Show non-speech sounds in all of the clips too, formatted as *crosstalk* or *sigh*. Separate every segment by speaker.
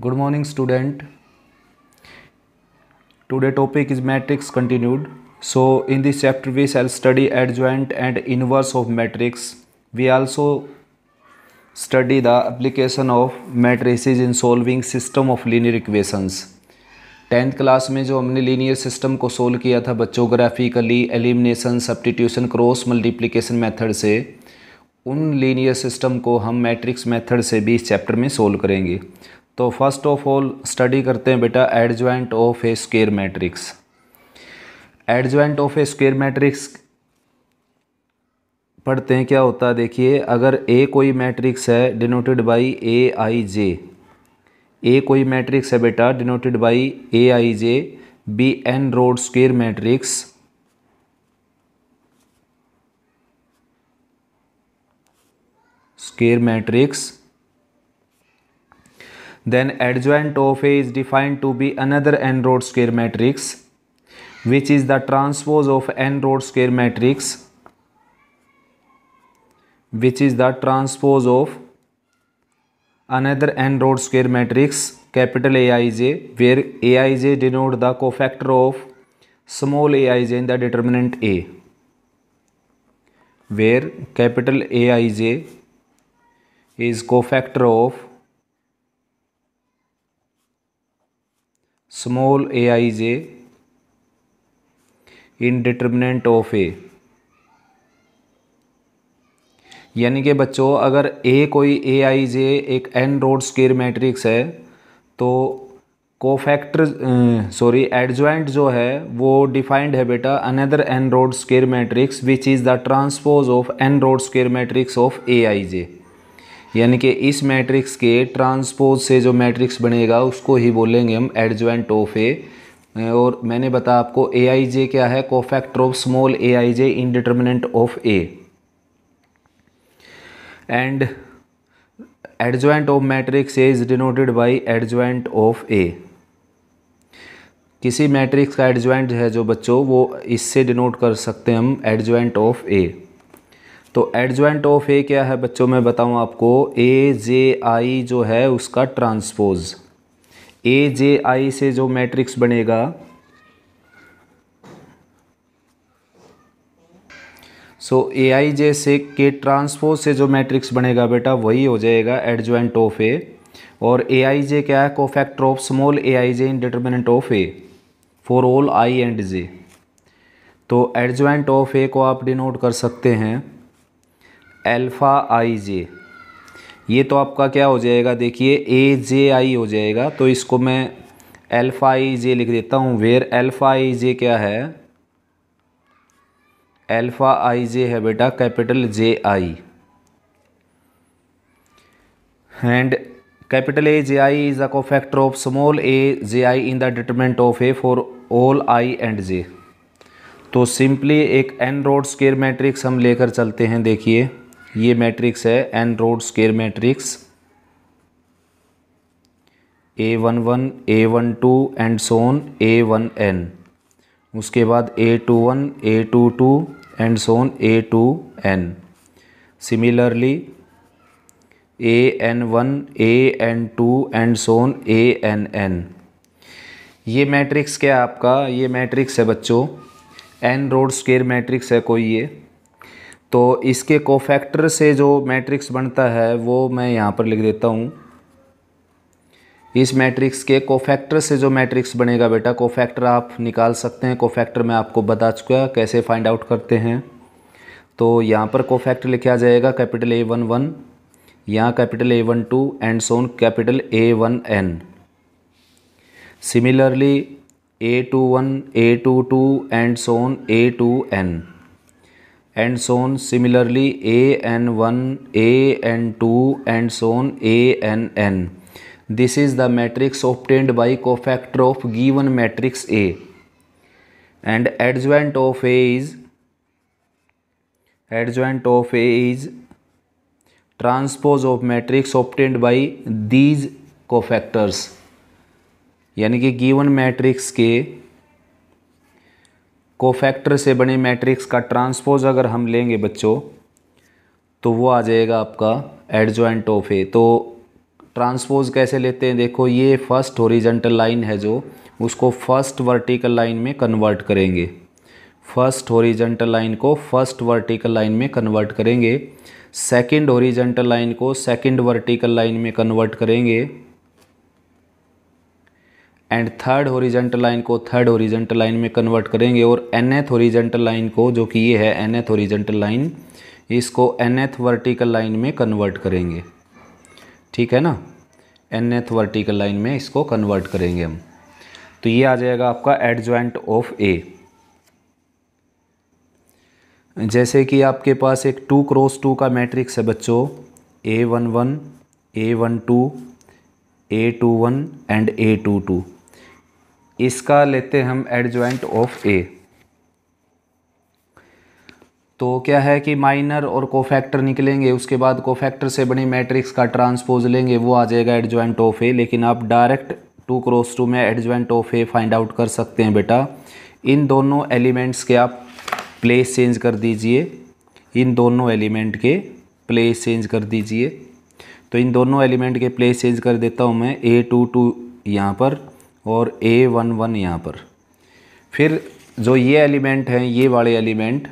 Speaker 1: good morning student today topic is matrix continued so in this chapter we shall study adjoint and inverse of matrix we also study the application of matrices in solving system of linear equations tenth class में जो हमने linear system को solve किया था बच्चों graphically elimination substitution cross multiplication method से उन linear system को हम मैट्रिक्स मेथड से भी इस चैप्टर में सोल्व करेंगे तो फर्स्ट ऑफ ऑल स्टडी करते हैं बेटा adjoint of a square matrix adjoint of a square matrix पढ़ते हैं क्या होता है देखिए अगर ए कोई मैट्रिक्स है डिनोटेड बाई ए आई जे ए कोई मैट्रिक्स है बेटा denoted by A I J be N rowed square matrix square matrix then adjoint of A is defined to be another n-rod square matrix which is the transpose of n-rod square matrix which is the transpose of another n-rod square matrix capital Aij where Aij denote the cofactor of small Aij in the determinant A where capital Aij is cofactor of small a I is a determinant of A यानी कि बच्चों अगर A कोई ए आई जे एक N rowed square matrix है तो cofactor sorry adjoint जो है वो डिफाइंड है बेटा another N rowed square matrix which is the transpose of N rowed square matrix of A आई जे यानी कि इस मैट्रिक्स के ट्रांसपोज से जो मैट्रिक्स बनेगा उसको ही बोलेंगे हम एडजॉइंट ऑफ ए और मैंने बताया आपको ए आई जे क्या है cofactor of small A I J in determinant of A and adjoint of matrix A is denoted by adjoint of A किसी मैट्रिक्स का एडजॉइंट है जो बच्चों वो इससे डिनोट कर सकते हैं हम एडजॉइंट ऑफ ए तो एडजॉइंट ऑफ ए क्या है बच्चों मैं बताऊँ आपको ए जे आई जो है उसका ट्रांसपोज ए जे आई से जो मैट्रिक्स बनेगा सो ए आई जे से के ट्रांसपोज से जो मैट्रिक्स बनेगा बेटा वही हो जाएगा एडजॉइंट ऑफ ए और ए आई जे क्या है cofactor of small A I J in determinant of A for all I and J तो एडजॉइंट ऑफ ए को आप डिनोट कर सकते हैं अल्फ़ा आई जे ये तो आपका क्या हो जाएगा देखिए ए जे आई हो जाएगा तो इसको मैं अल्फ़ा आई जे लिख देता हूँ वेयर अल्फ़ा आई जे क्या है अल्फ़ा आई जे है बेटा capital J I and capital A J I is a cofactor of small A J I in the determinant of A for all I and J तो simply एक N rowed square matrix हम लेकर चलते हैं देखिए ये matrix है N rowed square matrix A one one A one two and so on A one N उसके बाद A two one A two two and so on A two N similarly A N one A N two and so on A N N ये matrix क्या आपका ये matrix है बच्चों N rowed square matrix है कोई ये तो इसके कोफैक्टर से जो मैट्रिक्स बनता है वो मैं यहाँ पर लिख देता हूँ इस मैट्रिक्स के कोफैक्टर से जो मैट्रिक्स बनेगा बेटा कोफैक्टर आप निकाल सकते हैं कोफैक्टर मैं आपको बता चुका कैसे फाइंड आउट करते हैं तो यहाँ पर कोफैक्टर लिखा जाएगा कैपिटल ए वन वन यहाँ capital A one two and so on capital A one N similarly A two one A two two and so on A two N and so on similarly A N one A N two and so on A N N this is the matrix obtained by cofactor of given matrix A and adjoint of A is adjoint of A is transpose of matrix obtained by these cofactors यानी कि given matrix के cofactor से बने matrix का transpose अगर हम लेंगे बच्चों तो वो आ जाएगा आपका एडजॉइंट ऑफ ए तो ट्रांसपोज कैसे लेते हैं देखो ये फर्स्ट हॉरिजेंटल लाइन है जो उसको फर्स्ट वर्टिकल लाइन में कन्वर्ट करेंगे फर्स्ट हॉरिजेंटल लाइन को फर्स्ट वर्टिकल लाइन में कन्वर्ट करेंगे सेकंड हॉरिजेंटल लाइन को सेकंड वर्टिकल लाइन में कन्वर्ट करेंगे एंड थर्ड ओरिजेंटल लाइन को थर्ड ओरिजेंटल लाइन में कन्वर्ट करेंगे और एनएथ ओरिजेंटल लाइन को जो कि ये है एनएथ ओरिजेंटल लाइन इसको एनएथ वर्टिकल लाइन में कन्वर्ट करेंगे ठीक है ना एनएथ वर्टिकल लाइन में इसको कन्वर्ट करेंगे हम तो ये आ जाएगा आपका एडजॉइंट ऑफ ए जैसे कि आपके पास एक टू क्रॉस टू का मैट्रिक्स है बच्चों A one one A one two A two one and A two two इसका लेते हम एडजॉइंट ऑफ ए तो क्या है कि माइनर और कोफैक्टर निकलेंगे उसके बाद कोफैक्टर से बनी मैट्रिक्स का ट्रांसपोज लेंगे वो आ जाएगा एडजॉइंट ऑफ ए लेकिन आप डायरेक्ट टू क्रॉस टू में adjoint of A find out कर सकते हैं बेटा इन दोनों एलिमेंट्स के आप प्लेस चेंज कर दीजिए इन दोनों एलिमेंट के प्लेस चेंज कर दीजिए तो इन दोनों एलिमेंट के प्लेस चेंज कर देता हूँ मैं ए टू टू यहाँ पर और ए वन वन यहाँ पर फिर जो ये एलिमेंट हैं ये वाले एलिमेंट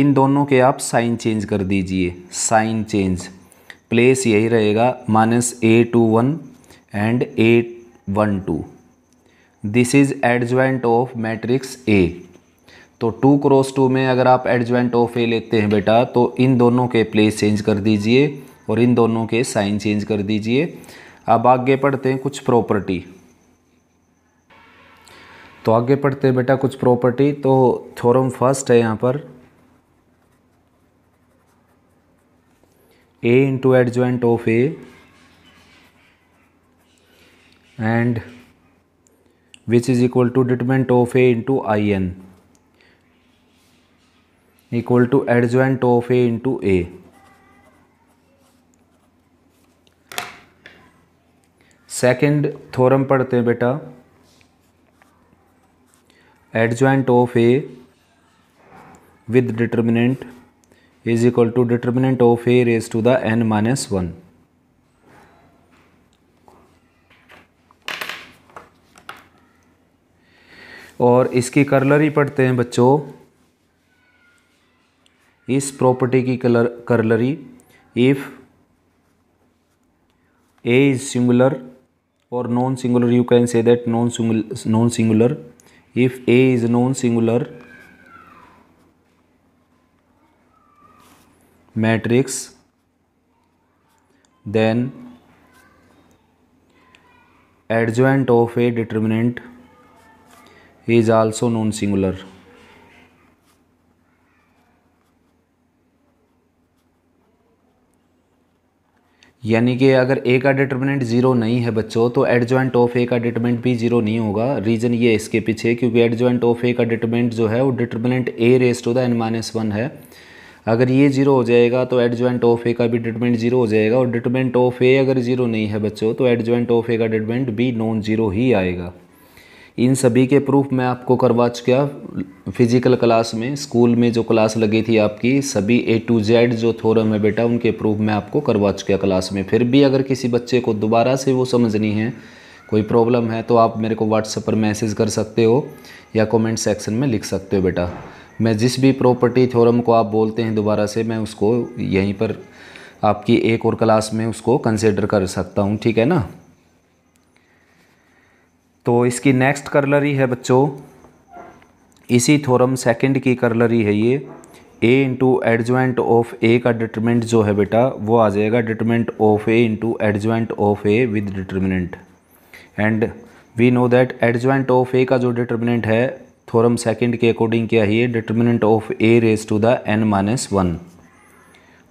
Speaker 1: इन दोनों के आप साइन चेंज कर दीजिए साइन चेंज प्लेस यही रहेगा minus A two one and A one two this is adjoint of matrix A तो टू क्रॉस टू में अगर आप एडजॉइंट ऑफ ए लेते हैं बेटा तो इन दोनों के प्लेस चेंज कर दीजिए और इन दोनों के साइन चेंज कर दीजिए अब आगे पढ़ते हैं कुछ प्रॉपर्टी तो आगे पढ़ते हैं बेटा कुछ प्रॉपर्टी तो थ्योरम फर्स्ट है यहाँ पर A into adjoint of A and which is equal to determinant of A into I N equal to adjoint of A into A second theorem पढ़ते हैं बेटा adjoint of A with determinant is equal to determinant of A raise to the N minus one और इसकी कर्लरी ही पढ़ते हैं बच्चों इस property की colour corollary if A is singular और non singular you can say that non singular non singular if A is non-singular matrix then adjoint of a determinant is also non-singular यानी कि अगर ए का डिटर्मिनेंट जीरो नहीं है बच्चों तो add adjoint of A का डिटर्मिनेंट भी जीरो नहीं होगा रीजन ये इसके पीछे क्योंकि एड ज्वाइंट ऑफ ए का डिटर्मिनेंट जो है वो determinant A raise to the N minus one है अगर ये जीरो हो जाएगा तो एड ज्वाइंट ऑफ ए का भी डिटर्मिनेंट जीरो हो जाएगा और डिटर्मिनेंट ऑफ ए अगर जीरो नहीं है बच्चों तो एड ज्वाइंट ऑफ ए का डिटर्मिनेंट भी नॉन जीरो ही आएगा इन सभी के प्रूफ मैं आपको करवा चुका फिजिकल क्लास में स्कूल में जो क्लास लगी थी आपकी सभी ए टू जेड जो थोरम है बेटा उनके प्रूफ मैं आपको करवा चुका क्लास में फिर भी अगर किसी बच्चे को दोबारा से वो समझनी है कोई प्रॉब्लम है तो आप मेरे को व्हाट्सएप पर मैसेज कर सकते हो या कमेंट सेक्शन में लिख सकते हो बेटा मैं जिस भी प्रॉपर्टी थ्योरम को आप बोलते हैं दोबारा से मैं उसको यहीं पर आपकी एक और क्लास में उसको कंसिडर कर सकता हूँ ठीक है ना तो इसकी नेक्स्ट कर्लरी है बच्चों इसी थोरम सेकंड की कर्लरी है ये A into adjoint of A का डिटरमेंट जो है बेटा वो आ जाएगा determinant of A into adjoint of A with determinant and we know that adjoint of A का जो डिटरमिनेंट है थोरम सेकंड के अकॉर्डिंग क्या है ये determinant of A raise to the N minus one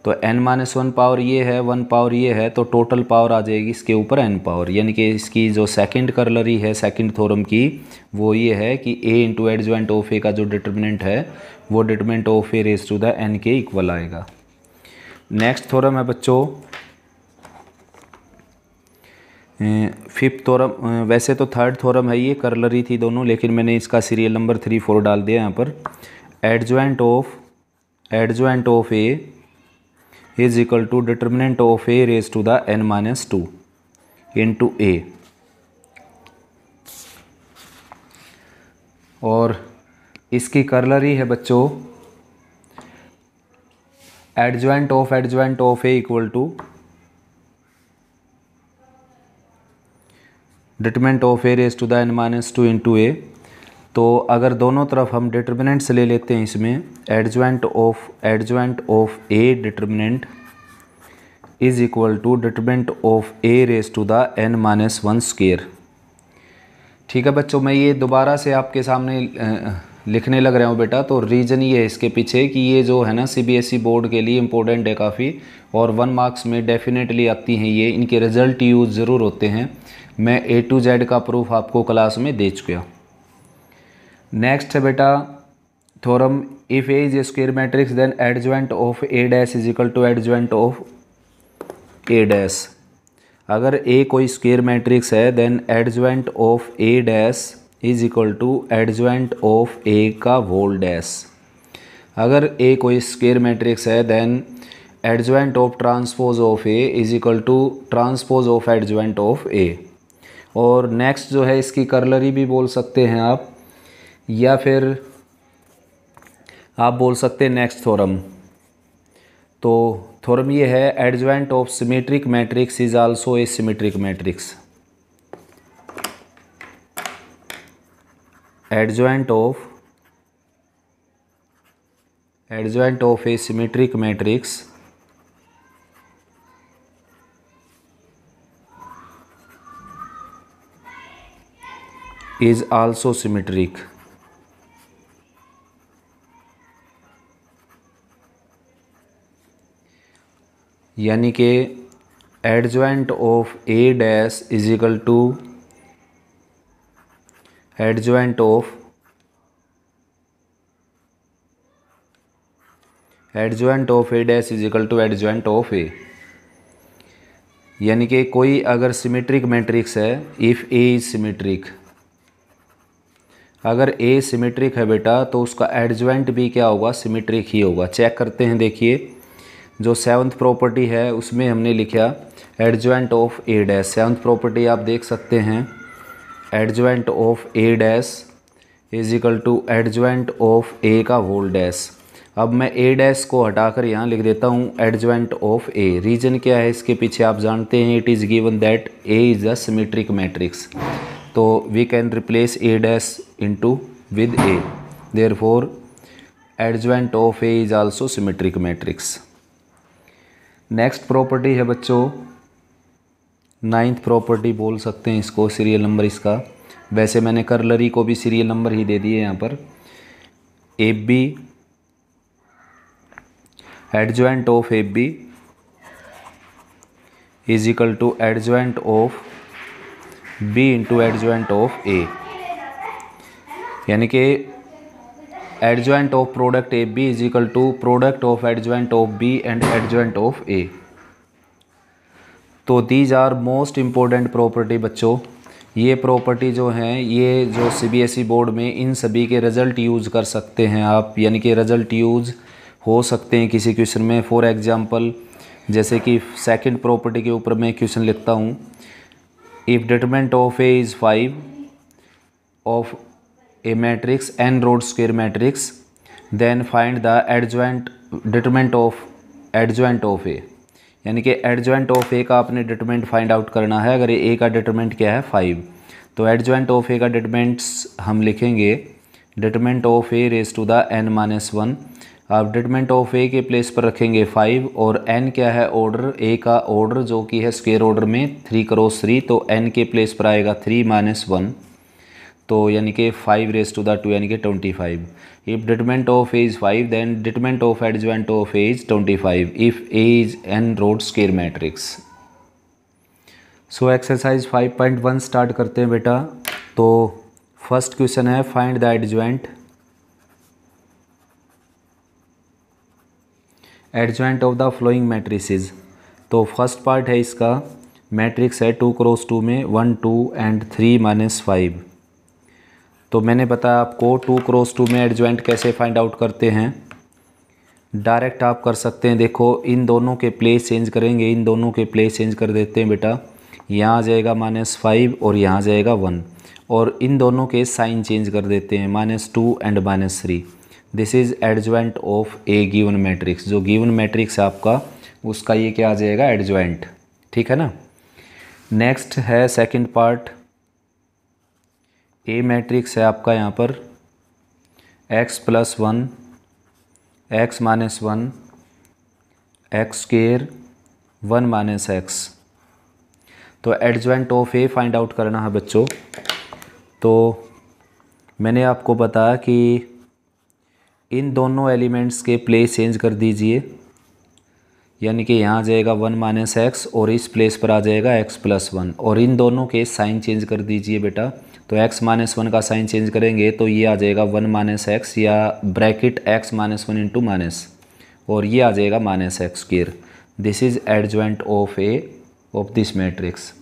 Speaker 1: तो एन माइनस वन पावर ये है वन पावर ये है तो टोटल पावर आ जाएगी इसके ऊपर एन पावर यानी कि इसकी जो सेकंड कर्लरी है सेकंड थ्योरम की वो ये है कि A into adjoint of A का जो डिटर्मिनेंट है वो determinant of A raise to the N के इक्वल आएगा नेक्स्ट थ्योरम है बच्चों फिफ्थ थोरम वैसे तो थर्ड थोरम है ये कर्लरी थी दोनों लेकिन मैंने इसका सीरियल नंबर थ्री फोर डाल दिया यहाँ पर adjoint of adjoint of A is equal to determinant of A raise to the N minus two into A और इसकी कर्लरी है बच्चों adjoint of adjoint of A equal to determinant of A raise to the N minus two into A तो अगर दोनों तरफ हम determinants ले लेते हैं इसमें adjoint of adjoint of A determinant is equal to determinant of A raise to the N minus one square ठीक है बच्चों मैं ये दोबारा से आपके सामने लिखने लग रहा हूँ बेटा तो रीज़न ये है इसके पीछे कि ये जो है ना सीबीएसई बोर्ड e के लिए इम्पोर्टेंट है काफ़ी और वन मार्क्स में डेफिनेटली आती हैं ये इनके रिज़ल्ट यूज़ ज़रूर होते हैं मैं ए टू जेड का प्रूफ आपको क्लास में दे चुका नेक्स्ट है बेटा theorem if A is square matrix then adjoint of A dash is equal to adjoint of A dash अगर ए कोई स्क्वेयर मैट्रिक्स है then adjoint of A dash is equal to adjoint of A का whole dash अगर A कोई square matrix है then adjoint of transpose of A is equal to transpose of adjoint of A और next जो है इसकी कर्लरी भी बोल सकते हैं आप या फिर आप बोल सकते हैं नेक्स्ट थोरम तो थोरम ये है adjoint of symmetric matrix is also a symmetric matrix adjoint of adjoint of a symmetric matrix is also symmetric यानी कि adjoint of A dash is equal to adjoint of adjoint of A dash is equal to adjoint of A यानी कि कोई अगर symmetric matrix है if A is symmetric अगर A symmetric है बेटा तो उसका एडजॉइंट भी क्या होगा सिमेट्रिक ही होगा चेक करते हैं देखिए जो सेवन्थ प्रॉपर्टी है उसमें हमने लिखा adjoint of A dash seventh property आप देख सकते हैं adjoint of A dash is equal to adjoint of A का होल डैस अब मैं ए डैश को हटाकर यहाँ लिख देता हूँ एडजवेंट ऑफ ए रीजन क्या है इसके पीछे आप जानते हैं it is given that A is a symmetric matrix तो we can replace A dash into with A therefore adjoint of A is also symmetric matrix next property है बच्चों नाइन्थ प्रॉपर्टी बोल सकते हैं इसको सीरियल नंबर इसका वैसे मैंने करलरी को भी सीरियल नंबर ही दे दिए यहाँ पर A B adjoint of A B is equal to adjoint of B into adjoint of A यानी कि adjoint of product A B is equal to product of adjoint of B and adjoint of A तो these are most important property बच्चों ये property जो हैं ये जो CBSE board e में इन सभी के रिज़ल्ट यूज़ कर सकते हैं आप यानी कि रिज़ल्ट यूज़ हो सकते हैं किसी क्वेश्चन में फॉर एग्ज़ाम्पल जैसे कि सेकंड प्रॉपर्टी के ऊपर मैं क्वेश्चन लिखता हूँ if determinant of A is five of a matrix N rowed square matrix then find the adjoint determinant of adjoint of A यानी कि एडजॉइंट ऑफ ए का आपने डिटरमेंट फाइंड आउट करना है अगर ए का डिटरमेंट क्या है फाइव तो एडजॉइंट ऑफ ए का डिटमेंट्स हम लिखेंगे determinant of A raise to the N minus one आप डिटमेंट ऑफ ए के प्लेस पर रखेंगे फाइव और एन क्या है ऑर्डर ए का ऑर्डर जो कि है स्केयर ऑर्डर में थ्री क्रॉस थ्री तो एन के प्लेस पर आएगा थ्री माइनस वन तो यानी कि five raise to the two यानी कि twenty five if determinant of A is five then determinant of adjoint of A is twenty five if A is n rowed square matrix so exercise five point one start करते हैं बेटा तो first question है find the adjoint adjoint of the flowing matrices तो first part है इसका matrix है two cross two में one two and three minus five तो मैंने बताया आपको टू क्रॉस टू में एडजॉइंट कैसे फाइंड आउट करते हैं डायरेक्ट आप कर सकते हैं देखो इन दोनों के प्लेस चेंज करेंगे इन दोनों के प्लेस चेंज कर देते हैं बेटा यहाँ आ जाएगा माइनस फाइव और यहाँ आ जाएगा वन और इन दोनों के साइन चेंज कर देते हैं minus two and minus three this is adjoint of A given matrix जो गिवन मैट्रिक्स है आपका उसका ये क्या आ जाएगा एडजॉइंट ठीक है ना नेक्स्ट है सेकंड पार्ट ए मैट्रिक्स है आपका यहाँ पर x plus one x minus one x square one minus x तो adjoint of A find out करना है बच्चों तो मैंने आपको बताया कि इन दोनों एलिमेंट्स के प्लेस चेंज कर दीजिए यानी कि यहाँ आ जाएगा वन माइनस एक्स और इस प्लेस पर आ जाएगा एक्स प्लस वन और इन दोनों के साइन चेंज कर दीजिए बेटा तो x माइनस वन का साइन चेंज करेंगे तो ये आ जाएगा वन माइनस एक्स या bracket x minus one into minus और ये आ जाएगा minus x square this is adjoint of A of this matrix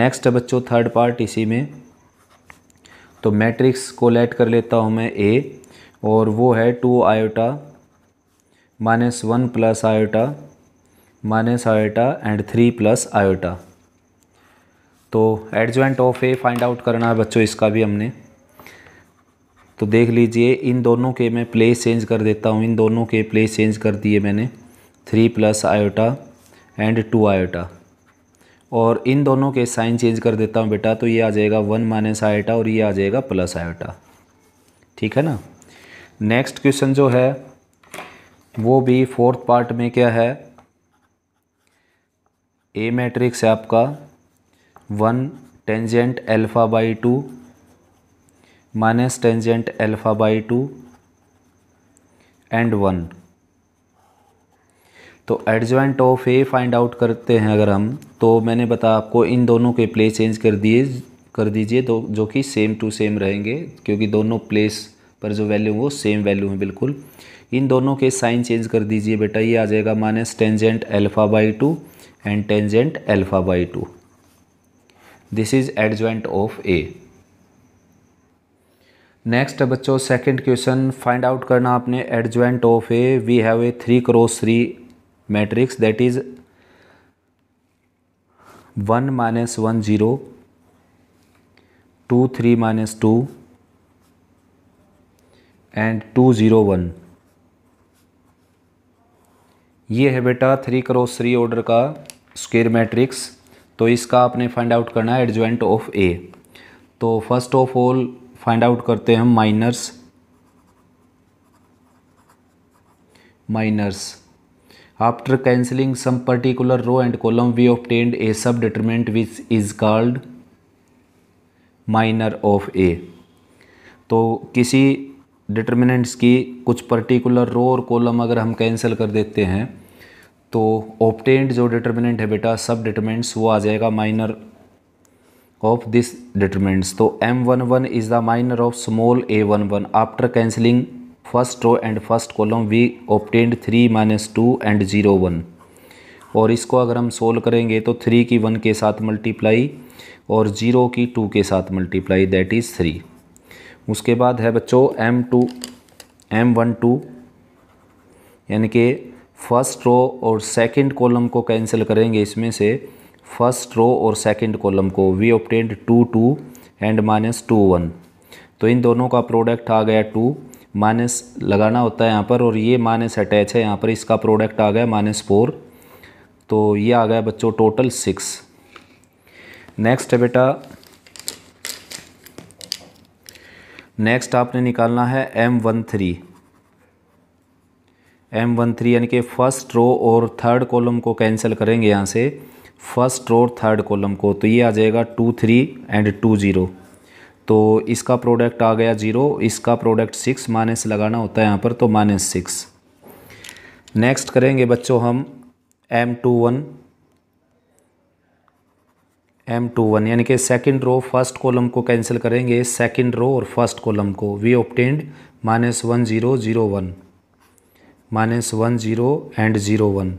Speaker 1: next है बच्चों थर्ड पार्ट इसी में तो मैट्रिक्स को लेट कर लेता हूँ मैं ए और वो है two iota minus one plus iota minus iota and three plus iota तो adjoint of A find out करना है बच्चों इसका भी हमने तो देख लीजिए इन दोनों के मैं प्लेस चेंज कर देता हूँ इन दोनों के प्लेस चेंज कर दिए मैंने three plus iota and two iota और इन दोनों के साइन चेंज कर देता हूँ बेटा तो ये आ जाएगा वन माइनस आयोटा और ये आ जाएगा प्लस आयोटा ठीक है ना नेक्स्ट क्वेश्चन जो है वो भी फोर्थ पार्ट में क्या है ए मैट्रिक्स है आपका one tangent alpha by two minus tangent alpha by two and one तो adjoint of A find out करते हैं अगर हम तो मैंने बताया आपको इन दोनों के प्लेस चेंज कर दिए कर दीजिए तो जो कि सेम टू सेम रहेंगे क्योंकि दोनों प्लेस पर जो वैल्यू वो सेम वैल्यू है बिल्कुल इन दोनों के साइन चेंज कर दीजिए बेटा ये आ जाएगा minus tangent alpha by two and tangent alpha by two this is adjoint of A next बच्चों सेकंड क्वेश्चन फाइंड आउट करना आपने adjoint of A we have a three cross three matrix that is one minus one zero two three minus two and two zero one ये है बेटा three cross three order का square matrix तो इसका आपने find out करना है adjoint of A तो first of all find out करते हैं हम minors minors after cancelling some particular row and column we obtained a sub determinant which is called minor of A तो किसी डिटर्मिनेंट्स की कुछ पर्टिकुलर रो और कॉलम अगर हम कैंसिल कर देते हैं तो ऑप्टेंट जो डिटर्मिनेंट है बेटा सब डिटर्मिनेंट्स वो आ जाएगा माइनर ऑफ दिस डिटर्मिनेंट्स तो M one one is the minor of small a one one after cancelling first row and first column we obtained three minus two and zero one और इसको अगर हम solve करेंगे तो three की one के साथ मल्टीप्लाई और ज़ीरो की टू के साथ मल्टीप्लाई दैट इज़ थ्री उसके बाद है बच्चों M two M one two यानी कि फर्स्ट रो और सेकंड कॉलम को कैंसिल करेंगे इसमें से फर्स्ट रो और सेकंड कॉलम को we obtained two two and minus two one तो इन दोनों का प्रोडक्ट आ गया टू माइनस लगाना होता है यहाँ पर और ये माइनस अटैच है यहाँ पर इसका प्रोडक्ट आ गया माइनस फोर तो ये आ गया बच्चों टोटल सिक्स नेक्स्ट है बेटा नेक्स्ट आपने निकालना है M one three M one three यानी कि फर्स्ट रो और थर्ड कॉलम को कैंसिल करेंगे यहाँ से फर्स्ट रो और थर्ड कॉलम को तो ये आ जाएगा two three and two zero तो इसका प्रोडक्ट आ गया जीरो इसका प्रोडक्ट सिक्स माइनस लगाना होता है यहाँ पर तो माइनस सिक्स नेक्स्ट करेंगे बच्चों हम M two one M two one यानी कि सेकेंड रो फर्स्ट कॉलम को कैंसिल करेंगे सेकेंड रो और फर्स्ट कॉलम को we obtained minus one zero zero one minus one zero and zero one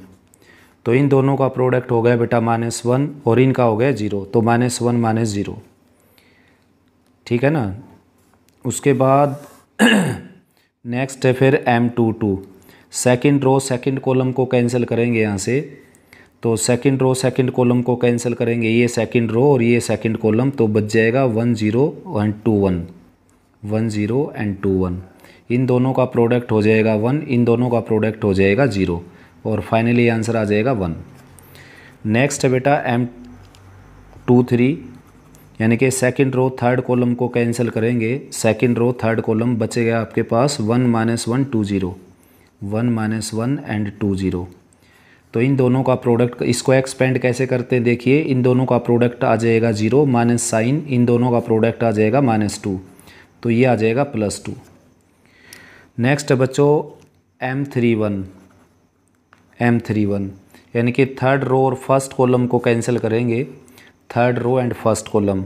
Speaker 1: तो इन दोनों का प्रोडक्ट हो गया बेटा माइनस वन और इनका हो गया जीरो तो माइनस वन माइनस ज़ीरो ठीक है ना उसके बाद नेक्स्ट *clears throat* है फिर M two two second row second column को कैंसिल करेंगे यहाँ से तो सेकेंड रो सेकेंड कॉलम को कैंसिल करेंगे ये सेकेंड रो और ये सेकेंड कॉलम तो बच जाएगा one zero and two one one zero and two one इन दोनों का प्रोडक्ट हो जाएगा वन इन दोनों का प्रोडक्ट हो जाएगा ज़ीरो और फाइनली आंसर आ जाएगा वन नेक्स्ट है बेटा एम टू थ्री यानी कि सेकंड रो थर्ड कॉलम को कैंसिल करेंगे सेकंड रो थर्ड कॉलम बचेगा आपके पास one minus one two zero one minus one and two zero तो इन दोनों का प्रोडक्ट इसको एक्सपेंड कैसे करते हैं देखिए इन दोनों का प्रोडक्ट आ जाएगा जीरो माइनस साइन इन दोनों का प्रोडक्ट आ जाएगा माइनस टू तो ये आ जाएगा प्लस टू नेक्स्ट बच्चों M three one M three one यानी कि थर्ड रो और फर्स्ट कॉलम को कैंसिल करेंगे third row and first column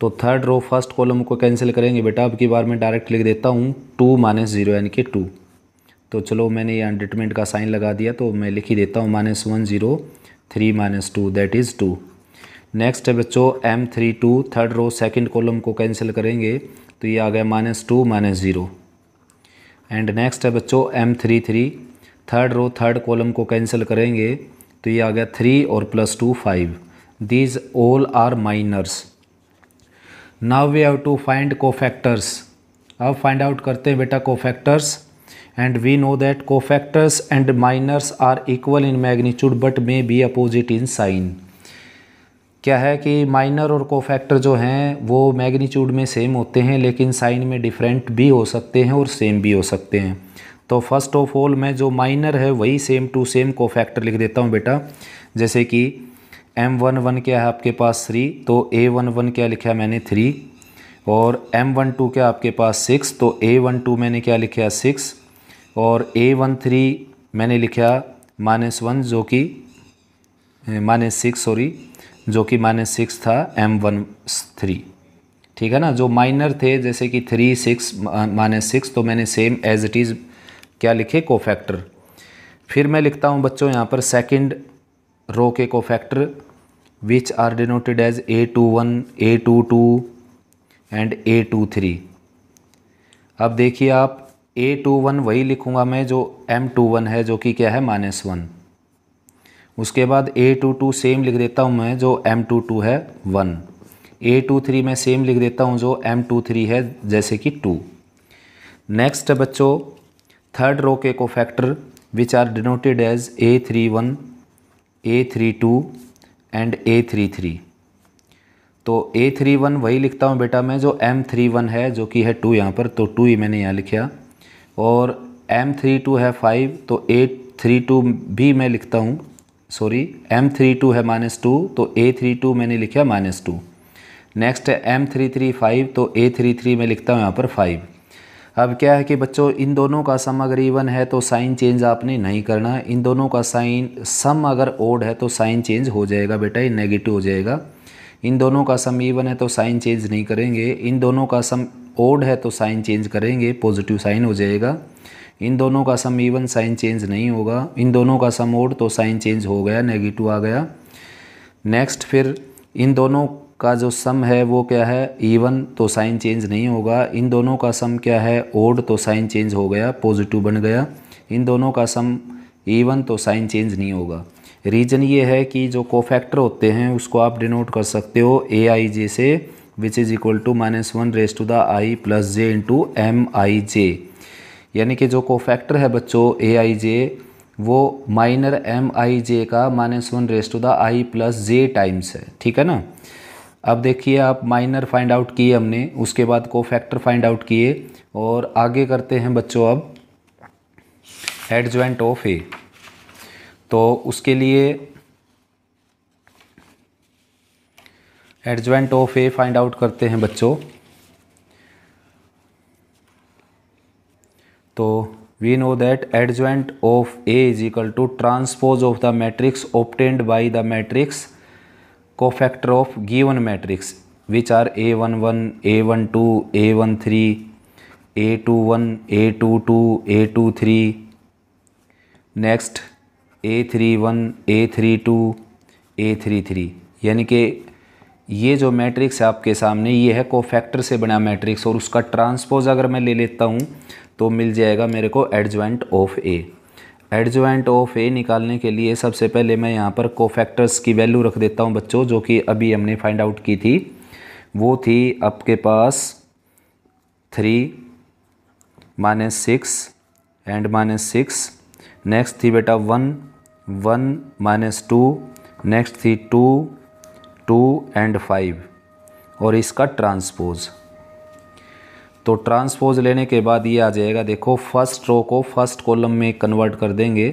Speaker 1: तो थर्ड रो फर्स्ट कॉलम को कैंसिल करेंगे बेटा अब की बार मैं डायरेक्ट लिख देता हूँ टू माइनस ज़ीरो यानी कि टू तो चलो मैंने यहाँ डिटमेंट का साइन लगा दिया तो मैं लिख ही देता हूँ minus one zero three minus two that is two next है बच्चों M three two third row second column को कैंसिल करेंगे तो ये आ गया minus two minus zero and next है बच्चों M three three third row third column को कैंसिल करेंगे तो ये आ गया थ्री और plus two five these all are minors now we have to find cofactors अब फाइंड आउट करते हैं बेटा cofactors we know that cofactors and minors are equal in magnitude but may be opposite in sign क्या है कि minor और cofactor जो हैं वो मैग्नीट्यूड में सेम होते हैं लेकिन साइन में डिफरेंट भी हो सकते हैं और सेम भी हो सकते हैं तो फर्स्ट ऑफ ऑल मैं जो माइनर है वही सेम टू सेम कोफैक्टर लिख देता हूँ बेटा जैसे कि एम वन वन क्या है आपके पास थ्री तो ए वन वन क्या लिखा है मैंने थ्री और एम वन टू क्या आपके पास सिक्स तो ए वन टू मैंने क्या लिखा सिक्स और ए वन थ्री मैंने लिखा माइनस वन जो कि माइनस सिक्स सॉरी जो कि माने सिक्स था एम वन थ्री ठीक है ना जो माइनर थे जैसे कि थ्री सिक्स माने सिक्स तो मैंने सेम एज इट इज़ क्या लिखे कोफैक्टर फिर मैं लिखता हूँ बच्चों यहाँ पर सेकंड रो के cofactor which are denoted as A two one A two two and A two three अब देखिए आप ए टू वन वही लिखूँगा मैं जो एम टू वन है जो कि क्या है माइनस वन उसके बाद ए टू टू सेम लिख देता हूँ मैं जो एम टू टू है वन ए टू थ्री मैं सेम लिख देता हूँ जो एम टू थ्री है जैसे कि टू नेक्स्ट बच्चों थर्ड रो के factor which are denoted as A three one A three two and A three three तो ए थ्री वन वही लिखता हूँ बेटा मैं जो एम थ्री वन है जो कि है टू यहाँ पर तो टू ही मैंने यहाँ लिखा और एम थ्री टू है फाइव तो ए थ्री टू भी मैं लिखता हूँ सॉरी एम थ्री टू है माइनस टू तो ए थ्री टू मैंने लिखा माइनस टू नेक्स्ट है एम थ्री थ्री फाइव तो ए थ्री थ्री मैं लिखता हूँ यहाँ पर फाइव अब क्या है कि बच्चों इन दोनों का सम अगर इवन है तो साइन चेंज आपने नहीं करना इन दोनों का साइन सम अगर ओड है तो साइन चेंज हो जाएगा बेटा ये नेगेटिव हो जाएगा इन दोनों का सम इवन है तो साइन चेंज नहीं करेंगे इन दोनों का सम ओड है तो साइन चेंज करेंगे पॉजिटिव साइन हो जाएगा इन दोनों का सम इवन साइन चेंज नहीं होगा इन दोनों का सम ओड तो साइन चेंज हो गया नेगेटिव आ गया नेक्स्ट फिर इन दोनों का जो सम है वो क्या है इवन तो साइन चेंज नहीं होगा इन दोनों का सम क्या है ओड तो साइन चेंज हो गया पॉजिटिव बन गया इन दोनों का सम इवन तो साइन चेंज नहीं होगा रीज़न ये है कि जो कोफैक्टर होते हैं उसको आप डिनोट कर सकते हो ए आई जे से which is equal to minus one raise to the i plus j into M i जे यानी कि जो कोफैक्टर है बच्चों ए आई जे वो माइनर एम आई जे का minus one raise to the i plus j times है ठीक है ना अब देखिए आप माइनर फाइंड आउट किए हमने उसके बाद को फैक्टर फाइंड आउट किए और आगे करते हैं बच्चों अब एड ज्वाइंट ऑफ ए तो उसके लिए adj of A find out करते हैं बच्चों तो we know that adjoint of A is equal to transpose of the matrix obtained by the matrix cofactor of given matrix which are A one one A one two A one three A two one A two two A two three next A three one A three two A three three यानी कि ये जो matrix है आपके सामने ये है को फैक्टर से बना मैट्रिक्स और उसका ट्रांसपोज अगर मैं ले लेता हूँ तो मिल जाएगा मेरे को adjoint of A adjoint of A निकालने के लिए सबसे पहले मैं यहाँ पर कोफैक्टर्स की वैल्यू रख देता हूँ बच्चों जो कि अभी हमने फाइंड आउट की थी वो थी आपके पास three minus six and minus six next थी बेटा one one minus two next थी टू टू एंड फाइव और इसका ट्रांसपोज़ तो ट्रांसपोज लेने के बाद ये आ जाएगा देखो फर्स्ट रो को फर्स्ट कॉलम में कन्वर्ट कर देंगे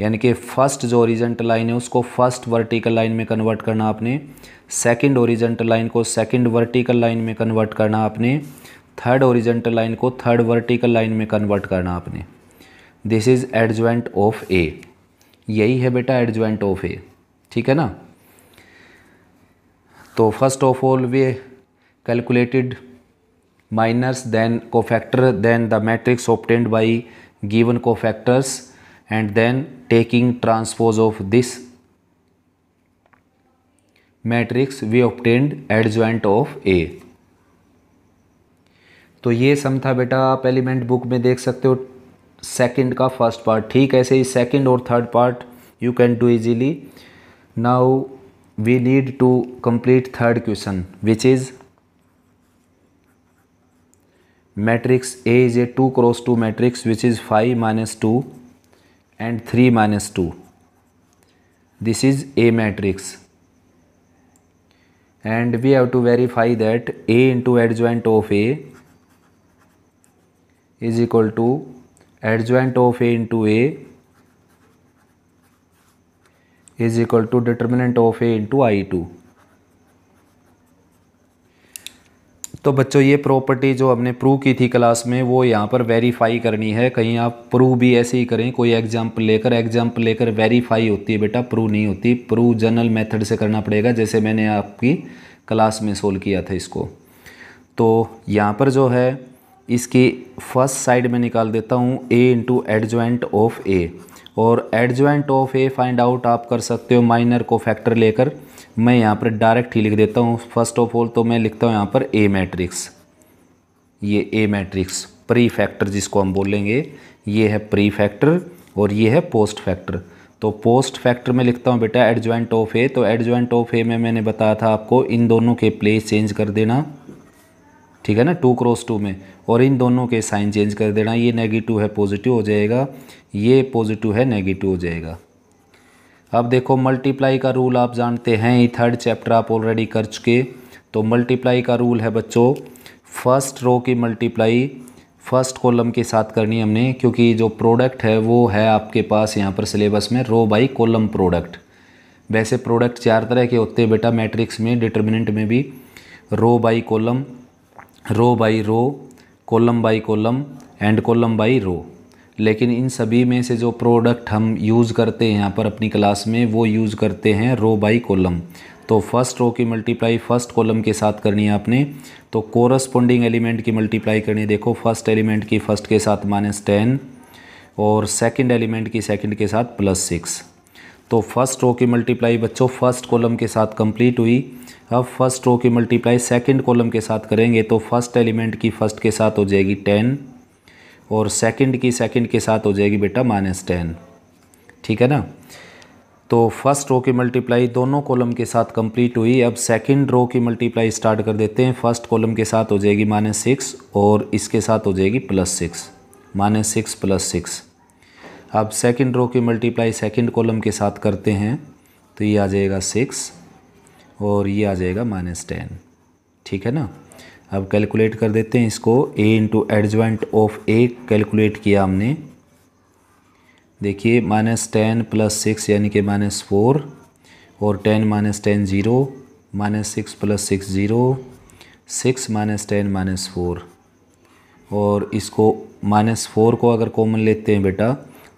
Speaker 1: यानी कि फर्स्ट जो ओरिजेंटल लाइन है उसको फर्स्ट वर्टिकल लाइन में कन्वर्ट करना आपने सेकंड ओरिजेंटल लाइन को सेकंड वर्टिकल लाइन में कन्वर्ट करना आपने थर्ड ओरिजेंटल लाइन को थर्ड वर्टिकल लाइन में कन्वर्ट करना आपने this is adjoint of A यही है बेटा एडजॉइंट ऑफ ए ठीक है ना तो first of all we calculated minus then cofactor then the matrix obtained by given cofactors and then taking transpose of this matrix we obtained adjoint of A तो ये सम था बेटा आप एलिमेंट बुक में देख सकते हो सेकंड का फर्स्ट पार्ट ठीक ऐसे ही सेकंड और third part you can do easily now we need to complete third question which is matrix A is a two cross two matrix which is five minus two and three minus two this is a matrix and we have to verify that A into ad adjoint of A is equal to adjoint of A into A is equal to determinant of A into I two तो बच्चों ये property जो हमने prove की थी class में वो यहाँ पर वेरीफाई करनी है कहीं आप प्रूव भी ऐसे ही करें कोई एग्जाम्पल लेकर एग्जाम्पल लेकर वेरीफाई होती है बेटा प्रूव नहीं होती प्रूव जनरल मेथड से करना पड़ेगा जैसे मैंने आपकी क्लास में सोल्व किया था इसको तो यहाँ पर जो है इसकी फर्स्ट साइड में निकाल देता हूँ A into adjoint of A और adjoint of A find out आप कर सकते हो माइनर को फैक्टर लेकर मैं यहाँ पर डायरेक्ट ही लिख देता हूँ फर्स्ट ऑफ ऑल तो मैं लिखता हूँ यहाँ पर ए मैट्रिक्स ये ए मैट्रिक्स प्री फैक्टर जिसको हम बोलेंगे ये है प्री फैक्टर और ये है पोस्ट फैक्टर तो पोस्ट फैक्टर में लिखता हूँ बेटा एडजॉइंट ऑफ ए तो एडजॉइंट ऑफ ए में मैंने बताया था आपको इन दोनों के प्लेस चेंज कर देना ठीक है ना टू क्रॉस टू में और इन दोनों के साइन चेंज कर देना ये नेगेटिव है पॉजिटिव हो जाएगा ये पॉजिटिव है नेगेटिव हो जाएगा अब देखो मल्टीप्लाई का रूल आप जानते हैं ही थर्ड चैप्टर आप ऑलरेडी कर चुके तो मल्टीप्लाई का रूल है बच्चों फर्स्ट रो की मल्टीप्लाई फर्स्ट कॉलम के साथ करनी हमने क्योंकि जो प्रोडक्ट है वो है आपके पास यहाँ पर सिलेबस में रो बाई कॉलम प्रोडक्ट वैसे प्रोडक्ट चार तरह के होते हैं बेटा मैट्रिक्स में डिटर्मिनेंट में भी row by column row by row column by column and column by row लेकिन इन सभी में से जो प्रोडक्ट हम यूज़ करते हैं यहाँ पर अपनी क्लास में वो यूज़ करते हैं रो बाई कॉलम तो फर्स्ट रो की मल्टीप्लाई फर्स्ट कॉलम के साथ करनी है आपने तो कोरस्पोंडिंग एलिमेंट की मल्टीप्लाई करनी है देखो फर्स्ट एलिमेंट की फर्स्ट के साथ माइनस टेन और सेकंड एलिमेंट की सेकंड के साथ प्लस सिक्स तो फर्स्ट रो की मल्टीप्लाई बच्चों फर्स्ट कॉलम के साथ कंप्लीट हुई अब फर्स्ट रो की मल्टीप्लाई सेकेंड कॉलम के साथ करेंगे तो फर्स्ट एलिमेंट की फर्स्ट के साथ हो जाएगी टेन और सेकंड की सेकंड के साथ हो जाएगी बेटा माइनस टेन ठीक है ना तो फर्स्ट रो की मल्टीप्लाई दोनों कॉलम के साथ कंप्लीट हुई अब सेकंड रो की मल्टीप्लाई स्टार्ट कर देते हैं फर्स्ट कॉलम के साथ हो जाएगी माइनस सिक्स और इसके साथ हो जाएगी plus six minus six plus six अब सेकंड रो की मल्टीप्लाई सेकंड कॉलम के साथ करते हैं तो ये आ जाएगा सिक्स और ये आ जाएगा माइनस टेन ठीक है ना अब कैलकुलेट कर देते हैं इसको A into adjoint of A calculate किया हमने देखिए माइनस टेन प्लस सिक्स यानी कि माइनस फोर और ten minus ten zero minus six plus six zero six minus ten minus four और इसको माइनस फोर को अगर कॉमन लेते हैं बेटा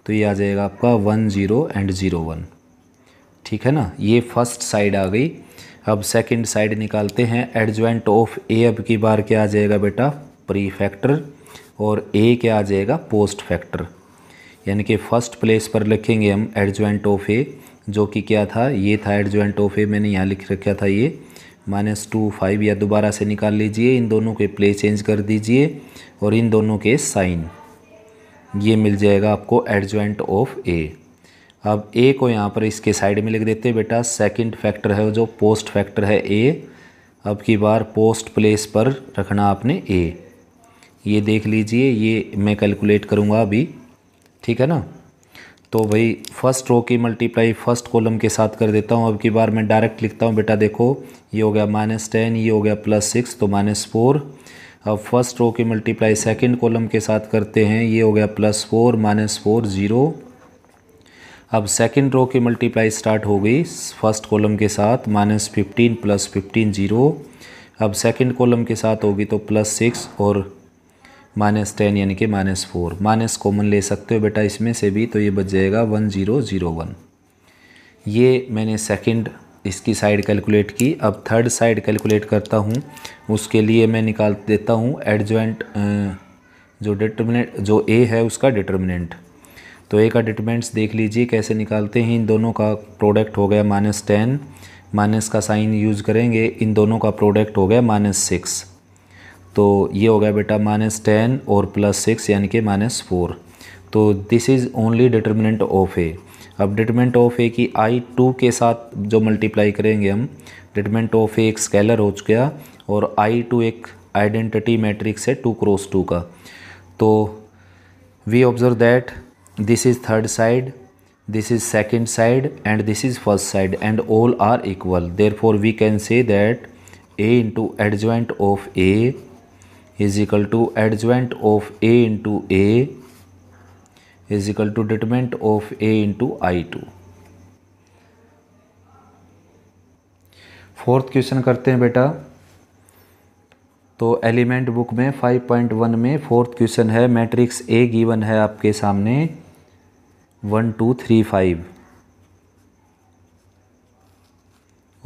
Speaker 1: तो ये आ जाएगा आपका one zero and zero one ठीक है ना ये फर्स्ट साइड आ गई अब सेकंड साइड निकालते हैं एडजॉइंट ऑफ ए अब की बार क्या आ जाएगा बेटा प्री फैक्टर और ए क्या आ जाएगा पोस्ट फैक्टर यानी कि फर्स्ट प्लेस पर लिखेंगे हम एडजॉइंट ऑफ ए जो कि क्या था ये था एडजॉइंट ऑफ ए मैंने यहाँ लिख रखा था ये माइनस टू फाइव या दोबारा से निकाल लीजिए इन दोनों के प्ले चेंज कर दीजिए और इन दोनों के साइन ये मिल जाएगा आपको एडजॉइंट ऑफ ए अब ए को यहाँ पर इसके साइड में लिख देते हैं बेटा सेकंड फैक्टर है जो पोस्ट फैक्टर है ए अब की बार पोस्ट प्लेस पर रखना आपने ए ये देख लीजिए ये मैं कैलकुलेट करूँगा अभी ठीक है ना तो भाई फर्स्ट रो की मल्टीप्लाई फर्स्ट कॉलम के साथ कर देता हूँ अब की बार मैं डायरेक्ट लिखता हूँ बेटा देखो ये हो गया माइनस टेन ये हो गया प्लस सिक्स तो माइनस फोर अब फर्स्ट रो की मल्टीप्लाई सेकेंड कॉलम के साथ करते हैं ये हो गया plus four minus four zero अब सेकंड रो की मल्टीप्लाई स्टार्ट हो गई फर्स्ट कॉलम के साथ minus fifteen plus fifteen zero अब सेकंड कॉलम के साथ होगी तो प्लस सिक्स और माइनस टेन यानी कि माइनस फोर माइनस कॉमन ले सकते हो बेटा इसमें से भी तो ये बच जाएगा वन जीरो जीरो वन ये मैंने सेकंड इसकी साइड कैलकुलेट की अब थर्ड साइड कैलकुलेट करता हूँ उसके लिए मैं निकाल देता हूँ एडजॉइंट जो डिटर्मिनेंट जो ए है उसका डिटर्मिनेंट तो ए का डिटमेंट्स देख लीजिए कैसे निकालते हैं इन दोनों का प्रोडक्ट हो गया माइनस टेन माइनस का साइन यूज करेंगे इन दोनों का प्रोडक्ट हो गया माइनस सिक्स तो ये हो गया बेटा माइनस टेन और प्लस सिक्स यानी कि माइनस फोर तो this is only determinant of A अब डिटर्मिनेंट ऑफ ए की आई टू के साथ जो मल्टीप्लाई करेंगे हम डिटर्मिनेंट ऑफ ए एक स्केलर हो चुका और आई टू एक आइडेंटिटी मैट्रिक्स है टू क्रॉस टू का तो we observe that this is third side this is second side and this is first side and all are equal therefore we can say that a into adjoint of a is equal to adjoint of a into a is equal to determinant of a into i2 fourth question करते हैं बेटा तो element book में 5.1 में fourth question है matrix A given है आपके सामने वन टू थ्री फाइव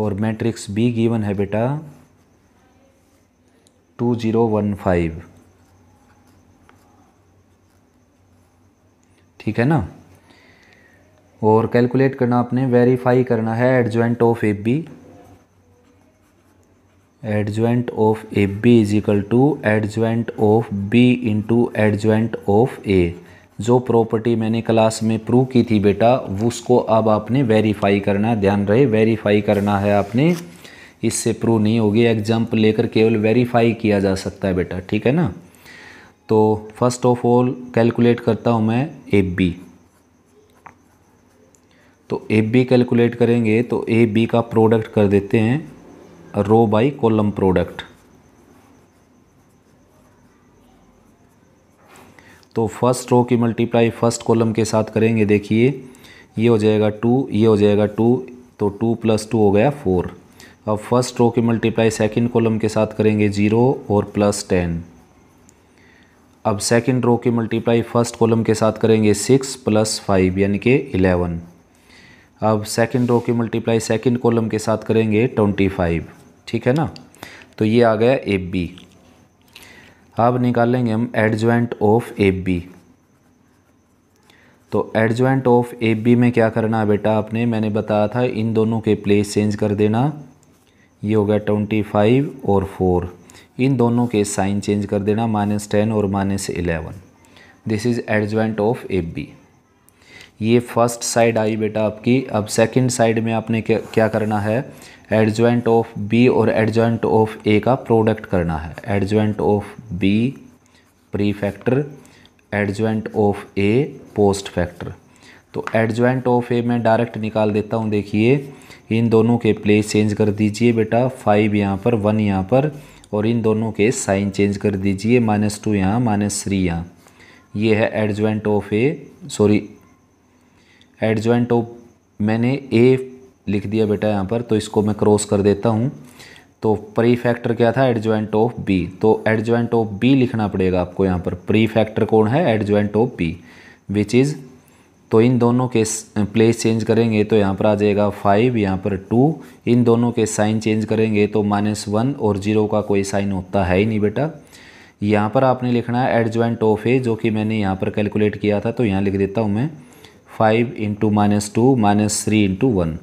Speaker 1: और मैट्रिक्स बी गिवन है बेटा टू ज़ीरो वन फाइव ठीक है ना और कैलकुलेट करना आपने वेरीफाई करना है adjoint of A B adjoint of A B is equal to adjoint of B into adjoint of A जो प्रॉपर्टी मैंने क्लास में प्रूव की थी बेटा उसको अब आपने वेरीफाई करना है ध्यान रहे वेरीफाई करना है आपने इससे प्रूव नहीं होगी एग्जाम्पल लेकर केवल वेरीफाई किया जा सकता है बेटा ठीक है ना तो फर्स्ट ऑफ ऑल कैलकुलेट करता हूँ मैं ए बी तो ए बी कैलकुलेट करेंगे तो ए बी का प्रोडक्ट कर देते हैं रो बाई कॉलम प्रोडक्ट तो फर्स्ट रो की मल्टीप्लाई फर्स्ट कॉलम के साथ करेंगे देखिए ये हो जाएगा टू ये हो जाएगा टू तो टू प्लस टू हो गया फोर अब फर्स्ट रो की मल्टीप्लाई सेकंड कॉलम के साथ करेंगे जीरो और प्लस टेन अब सेकंड रो की मल्टीप्लाई फर्स्ट कॉलम के साथ करेंगे सिक्स प्लस फाइव यानी कि इलेवन अब सेकंड रो की मल्टीप्लाई सेकंड कॉलम के साथ करेंगे ट्वेंटी फाइव ठीक है ना तो ये आ गया ए बी अब निकालेंगे हम एडजॉइंट ऑफ ए बी तो एडजॉइंट ऑफ ए बी में क्या करना है बेटा आपने मैंने बताया था इन दोनों के प्लेस चेंज कर देना ये हो गया ट्वेंटी फाइव और फोर इन दोनों के साइन चेंज कर देना माइनस टेन और minus eleven this is adjoint of A B ये फर्स्ट साइड आई बेटा आपकी अब सेकंड साइड में आपने क्या क्या करना है एडजॉइंट ऑफ बी और एडजॉइंट ऑफ ए का प्रोडक्ट करना है adjoint of B pre factor adjoint of A post factor तो एडजॉइंट ऑफ ए मैं डायरेक्ट निकाल देता हूँ देखिए इन दोनों के प्लेस चेंज कर दीजिए बेटा फाइव यहाँ पर वन यहाँ पर और इन दोनों के साइन चेंज कर दीजिए माइनस टू यहाँ माइनस थ्री यहाँ ये है adjoint of A sorry adjoint of मैंने ए लिख दिया बेटा यहाँ पर तो इसको मैं क्रॉस कर देता हूँ तो प्री फैक्टर क्या था एडजॉइंट ऑफ बी तो एडजॉइंट ऑफ बी लिखना पड़ेगा आपको यहाँ पर प्री फैक्टर कौन है adjoint of B which is तो इन दोनों के प्लेस चेंज करेंगे तो यहाँ पर आ जाएगा फाइव यहाँ पर टू इन दोनों के साइन चेंज करेंगे तो माइनस वन और जीरो का कोई साइन होता है ही नहीं बेटा यहाँ पर आपने लिखना है एडजॉइंट ऑफ ए जो कि मैंने यहाँ पर कैलकुलेट किया था तो यहाँ लिख देता हूँ मैं five into minus two minus three into one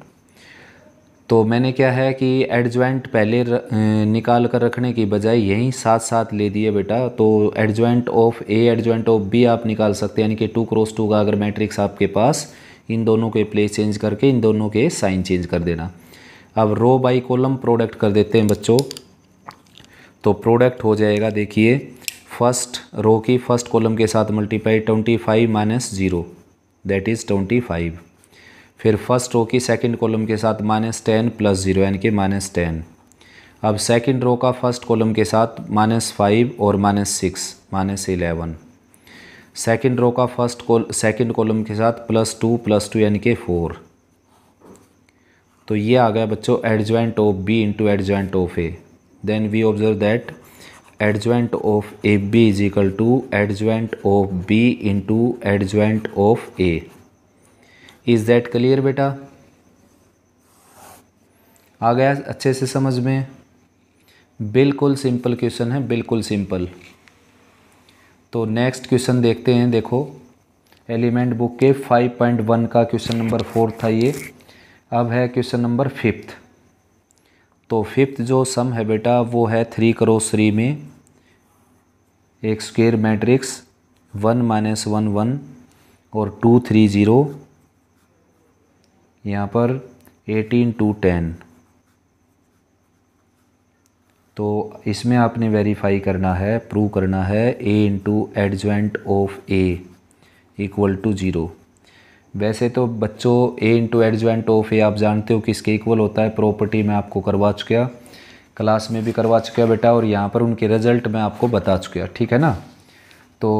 Speaker 1: तो मैंने क्या है कि एडजॉइंट पहले र, निकाल कर रखने की बजाय यहीं साथ साथ ले दिए बेटा तो adjoint of A adjoint of B आप निकाल सकते हैं यानी कि टू क्रॉस टू का अगर मैट्रिक्स आपके पास इन दोनों के प्लेस चेंज करके इन दोनों के साइन चेंज कर देना अब रो बाई कॉलम प्रोडक्ट कर देते हैं बच्चों तो प्रोडक्ट हो जाएगा देखिए फर्स्ट रो की फर्स्ट कॉलम के साथ multiply twenty five minus zero that is twenty five फिर फर्स्ट रो की सेकंड कॉलम के साथ माइनस टेन प्लस ज़ीरो यानी कि माइनस टेन अब सेकंड रो का फर्स्ट कॉलम के साथ माइनस फाइव और minus six minus eleven second row का फर्स्ट कॉल कॉलम के साथ प्लस टू प्लस टू यानी कि फोर तो ये आ गया बच्चों adjoint of B into adjoint of A then we observe that adjoint of A B is equal to adjoint of B into adjoint of A is that clear बेटा आ गया अच्छे से समझ में बिल्कुल सिंपल क्वेश्चन है बिल्कुल सिंपल तो नेक्स्ट क्वेश्चन देखते हैं देखो एलिमेंट बुक के 5.1 का क्वेश्चन नंबर फोर था ये अब है क्वेश्चन नंबर फिफ्थ तो फिफ्थ जो सम है बेटा वो है थ्री करोस थ्री में एक square matrix one minus one one और टू थ्री ज़ीरो यहाँ पर एटीन टू टेन तो इसमें आपने वेरीफाई करना है प्रूव करना है A into adjoint of A equal to zero वैसे तो बच्चों ए इंटू एडजेंट ऑफ ए आप जानते हो किसके इक्वल होता है प्रॉपर्टी में आपको करवा चुका क्लास में भी करवा चुका बेटा और यहाँ पर उनके रिजल्ट मैं आपको बता चुका ठीक है ना तो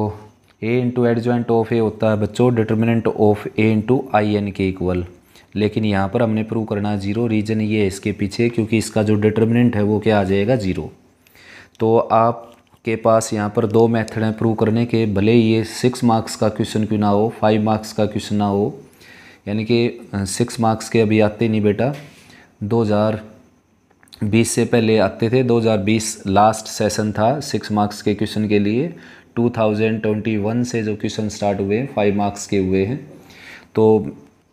Speaker 1: ए इंटू एडजेंट ऑफ ए होता है बच्चों determinant of A into I n के इक्वल लेकिन यहाँ पर हमने प्रूव करना है जीरो रीजन ये है इसके पीछे क्योंकि इसका जो डिटर्मिनेंट है वो क्या आ जाएगा जीरो तो आप के पास यहाँ पर दो मेथड हैं प्रूव करने के भले ये सिक्स मार्क्स का क्वेश्चन क्यों ना हो फाइव मार्क्स का क्वेश्चन ना हो यानी कि सिक्स मार्क्स के अभी आते नहीं बेटा 2020 से पहले आते थे 2020 लास्ट सेशन था सिक्स मार्क्स के क्वेश्चन के लिए 2021 से जो क्वेश्चन स्टार्ट हुए हैं फाइव मार्क्स के हुए हैं तो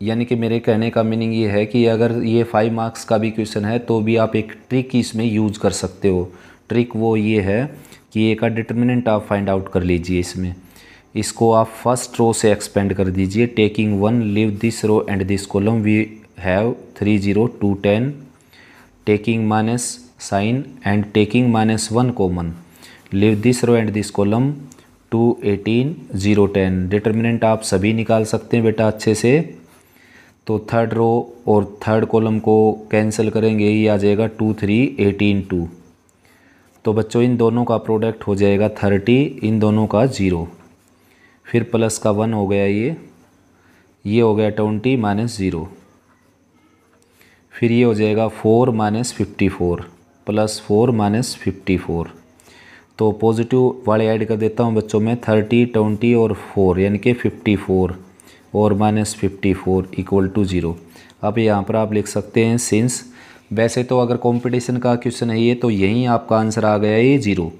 Speaker 1: यानी कि मेरे कहने का मीनिंग ये है कि अगर ये फाइव मार्क्स का भी क्वेश्चन है तो भी आप एक ट्रिक इसमें यूज कर सकते हो ट्रिक वो ये है कि ए का डिटर्मिनेंट आप फाइंड आउट कर लीजिए इसमें इसको आप फर्स्ट रो से एक्सपेंड कर दीजिए taking one leave this row and this column we have three zero two ten taking minus sign and taking minus one common leave this row and this column two eighteen zero ten determinant आप सभी निकाल सकते हैं बेटा अच्छे से तो third row और थर्ड कॉलम को कैंसिल करेंगे ये आ जाएगा टू थ्री एटीन टू तो बच्चों इन दोनों का प्रोडक्ट हो जाएगा थर्टी इन दोनों का ज़ीरो फिर प्लस का वन हो गया ये ये हो गया ट्वेंटी माइनस ज़ीरो फिर ये हो जाएगा four minus fifty four plus four minus fifty four तो पॉजिटिव वाले ऐड कर देता हूँ बच्चों में थर्टी ट्वेंटी और फोर यानी कि फिफ्टी फोर और minus fifty four equal to zero अब यहाँ पर आप लिख सकते हैं सिंस वैसे तो अगर कंपटीशन का क्वेश्चन है ये तो यहीं आपका आंसर आ गया ये zero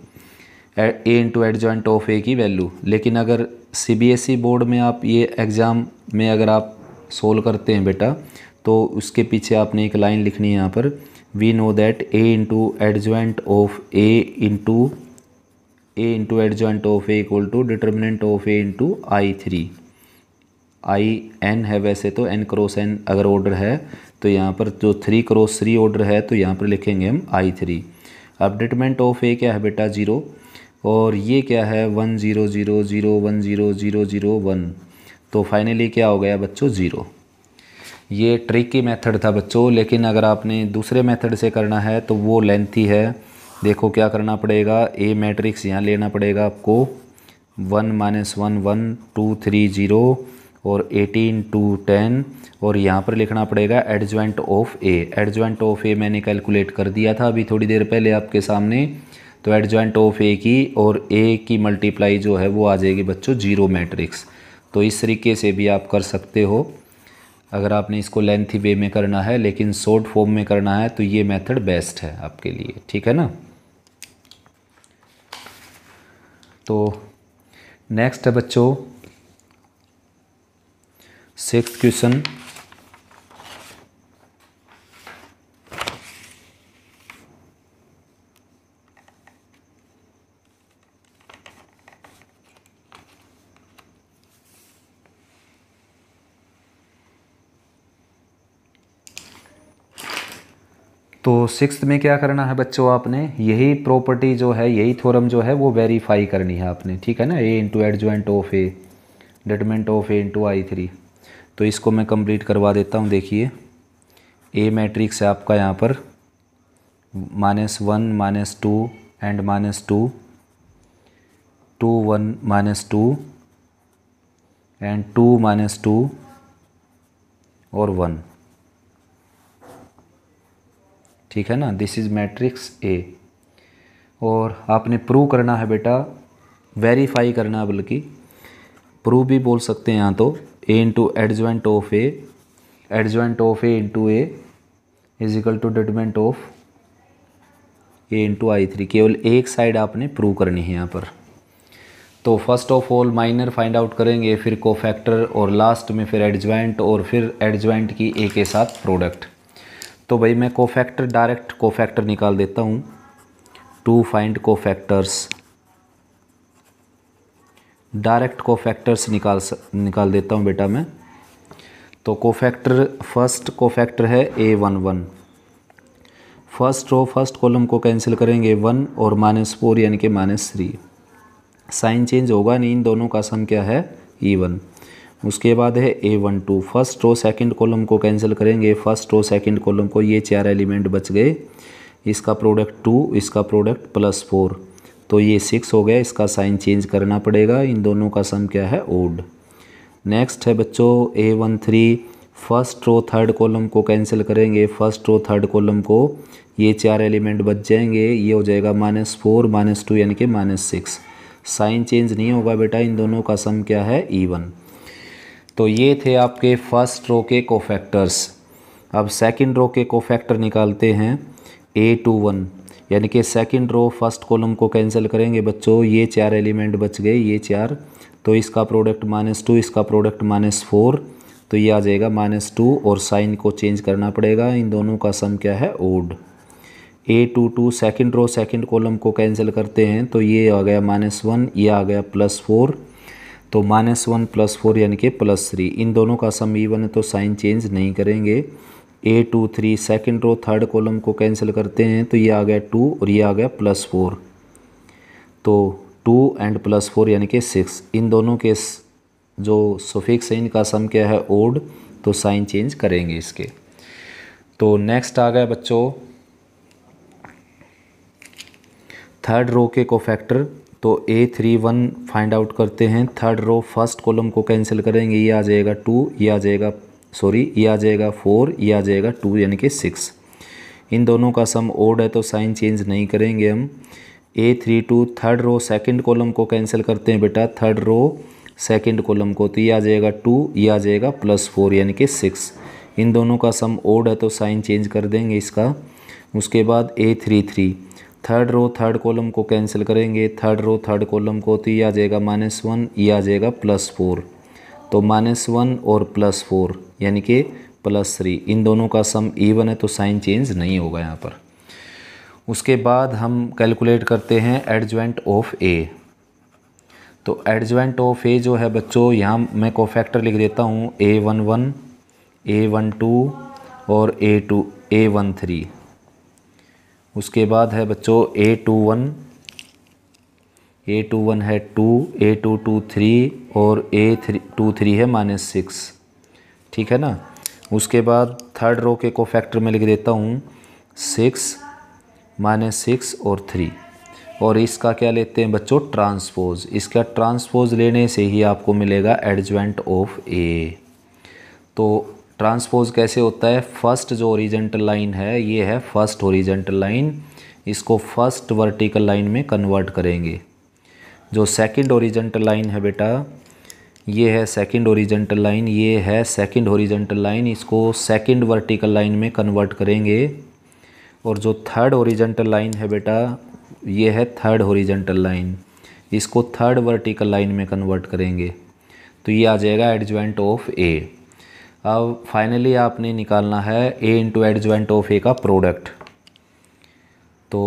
Speaker 1: A into adjoint of A की वैल्यू लेकिन अगर C B S E board में आप ये एग्ज़ाम में अगर आप सोल्व करते हैं बेटा तो उसके पीछे आपने एक लाइन लिखनी है यहाँ पर we know that A into adjoint of A into A into adjoint of A equal to determinant of A into I three I n है वैसे तो एन क्रॉस एन अगर ऑर्डर है तो यहाँ पर जो थ्री क्रॉस थ्री ऑर्डर है तो यहाँ पर लिखेंगे हम आई थ्री अपडेटमेंट ऑफ ए क्या है बेटा ज़ीरो और ये क्या है one zero zero zero one zero zero zero one तो फाइनली क्या हो गया बच्चों ज़ीरो ये ट्रिक मेथड था बच्चों लेकिन अगर आपने दूसरे मेथड से करना है तो वो लेंथी है देखो क्या करना पड़ेगा ए मैट्रिक्स यहाँ लेना पड़ेगा आपको one minus one one two three zero और 18 टू 10 और यहाँ पर लिखना पड़ेगा adjoint of A adjoint of A मैंने कैलकुलेट कर दिया था अभी थोड़ी देर पहले आपके सामने तो एडजॉइंट ऑफ ए की और ए की मल्टीप्लाई जो है वो आ जाएगी बच्चों जीरो मैट्रिक्स तो इस तरीके से भी आप कर सकते हो अगर आपने इसको लेंथी वे में करना है लेकिन शॉर्ट फॉर्म में करना है तो ये मेथड बेस्ट है आपके लिए ठीक है ना तो नेक्स्ट है बच्चों सिक्स क्वेश्चन तो सिक्स में क्या करना है बच्चों आपने यही प्रॉपर्टी जो है यही थ्योरम जो है वो वेरीफाई करनी है आपने ठीक है ना A into adjoint of A determinant of A into I three तो इसको मैं कंप्लीट करवा देता हूँ देखिए ए मैट्रिक्स है आपका यहाँ पर minus one minus two and minus two two one minus two and two minus two और वन ठीक है ना दिस इज़ मैट्रिक्स ए और आपने प्रूव करना है बेटा वेरीफाई करना है बल्कि प्रूव भी बोल सकते हैं यहाँ तो A into adjoint of A adjoint of A into A is equal to determinant of A into I three केवल एक साइड आपने प्रूव करनी है यहाँ पर तो first of all minor find out करेंगे फिर कोफैक्टर और लास्ट में फिर एडजॉइंट और फिर एडजॉइंट की ए के साथ प्रोडक्ट तो भाई मैं कोफैक्टर डायरेक्ट कोफैक्टर निकाल देता हूँ to find cofactors direct cofactors निकाल निकाल देता हूँ बेटा मैं तो कोफैक्टर फर्स्ट कोफैक्टर है A one one first row first column को कैंसिल करेंगे वन और माइनस फोर यानी कि माइनस थ्री साइन चेंज होगा नहीं इन दोनों का सम क्या है ई e वन उसके बाद है A one two first row second column को कैंसिल करेंगे फर्स्ट रो सेकंड कॉलम को ये चार एलिमेंट बच गए इसका प्रोडक्ट टू इसका प्रोडक्ट प्लस फोर तो ये सिक्स हो गया इसका साइन चेंज करना पड़ेगा इन दोनों का सम क्या है ओड नेक्स्ट है बच्चों A one three first row third column को कैंसिल करेंगे फर्स्ट रो थर्ड कॉलम को ये चार एलिमेंट बच जाएंगे ये हो जाएगा माइनस फोर माइनस टू यानी कि माइनस सिक्स साइन चेंज नहीं होगा बेटा इन दोनों का सम क्या है ईवन तो ये थे आपके फर्स्ट रो के कोफैक्टर्स अब सेकेंड रो के कोफैक्टर निकालते हैं ए टू वन यानी कि सेकंड रो फर्स्ट कॉलम को कैंसिल करेंगे बच्चों ये चार एलिमेंट बच गए ये चार तो इसका प्रोडक्ट माइनस टू इसका प्रोडक्ट माइनस फोर तो ये आ जाएगा माइनस टू और साइन को चेंज करना पड़ेगा इन दोनों का सम क्या है ओड A two two second row second column को कैंसिल करते हैं तो ये आ गया माइनस वन ये आ गया प्लस फोर तो माइनस वन प्लस फोर यानी कि प्लस थ्री इन दोनों का सम ईवन है तो साइन चेंज नहीं करेंगे A two three second row third column को कैंसिल करते हैं तो ये आ गया टू और ये आ गया प्लस फोर तो टू एंड प्लस फोर यानी कि सिक्स इन दोनों के जो सुफिक्स है इनका सम क्या है ओड तो साइन चेंज करेंगे इसके तो नेक्स्ट आ गया बच्चों थर्ड रो के को फैक्टर तो A three one find out करते हैं थर्ड रो फर्स्ट कॉलम को कैंसिल करेंगे ये आ जाएगा टू ये आ जाएगा सॉरी ये आ जाएगा फोर ये आ जाएगा टू यानी कि सिक्स इन दोनों का सम ओड है तो साइन चेंज नहीं करेंगे हम A three two third row second column को कैंसिल करते हैं बेटा थर्ड रो सेकंड कॉलम को तो ये आ जाएगा टू ये आ जाएगा प्लस फोर यानी कि सिक्स इन दोनों का सम ओड है तो साइन चेंज कर देंगे इसका उसके बाद A three three third row third column को कैंसिल करेंगे थर्ड रो थर्ड कॉलम को तो ये आ जाएगा माइनस वन ये आ जाएगा प्लस फोर तो माइनस वन और प्लस फोर यानी कि प्लस थ्री इन दोनों का सम इवन है तो साइन चेंज नहीं होगा यहाँ पर उसके बाद हम कैलकुलेट करते हैं एडजॉइंट ऑफ ए तो एडजॉइंट ऑफ ए जो है बच्चों यहाँ मैं कोफैक्टर लिख देता हूँ A one one A one two और A two A one three उसके बाद है बच्चों A two one A two one है two A two two three और ए थ्री टू थ्री है माइनस सिक्स ठीक है ना उसके बाद थर्ड रो के को फैक्टर में लिख देता हूँ सिक्स माइनस सिक्स और थ्री और इसका क्या लेते हैं बच्चों ट्रांसपोज इसका ट्रांसपोज लेने से ही आपको मिलेगा एडजेंट ऑफ ए तो ट्रांसपोज कैसे होता है फर्स्ट जो ओरिजेंटल लाइन है ये है फर्स्ट ओरिजेंटल लाइन इसको फर्स्ट वर्टिकल लाइन में कन्वर्ट करेंगे जो सेकंड ओरिजेंटल लाइन है बेटा ये है सेकंड ओरिजेंटल लाइन ये है सेकंड ओरिजेंटल लाइन इसको सेकंड वर्टिकल लाइन में कन्वर्ट करेंगे और जो थर्ड ओरिजेंटल लाइन है बेटा ये है थर्ड ओरिजेंटल लाइन इसको थर्ड वर्टिकल लाइन में कन्वर्ट करेंगे तो ये आ जाएगा एडजवेंट ऑफ ए अब फाइनली आपने निकालना है A into adjoint of A का प्रोडक्ट तो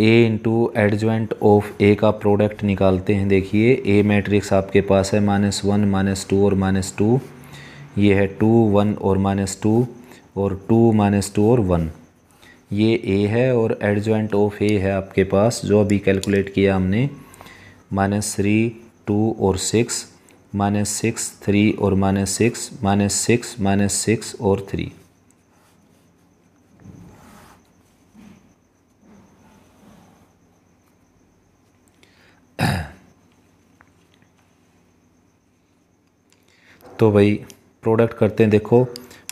Speaker 1: A into adjoint of A का प्रोडक्ट निकालते हैं देखिए ए मैट्रिक्स आपके पास है माइनस वन माइनस टू और माइनस टू ये है टू वन और माइनस टू और टू माइनस टू और वन ये ए है और एडजेंट ऑफ ए है आपके पास जो अभी कैलकुलेट किया हमने माइनस थ्री टू और सिक्स माइनस सिक्स थ्री और minus six minus six minus six और थ्री तो भाई प्रोडक्ट करते हैं देखो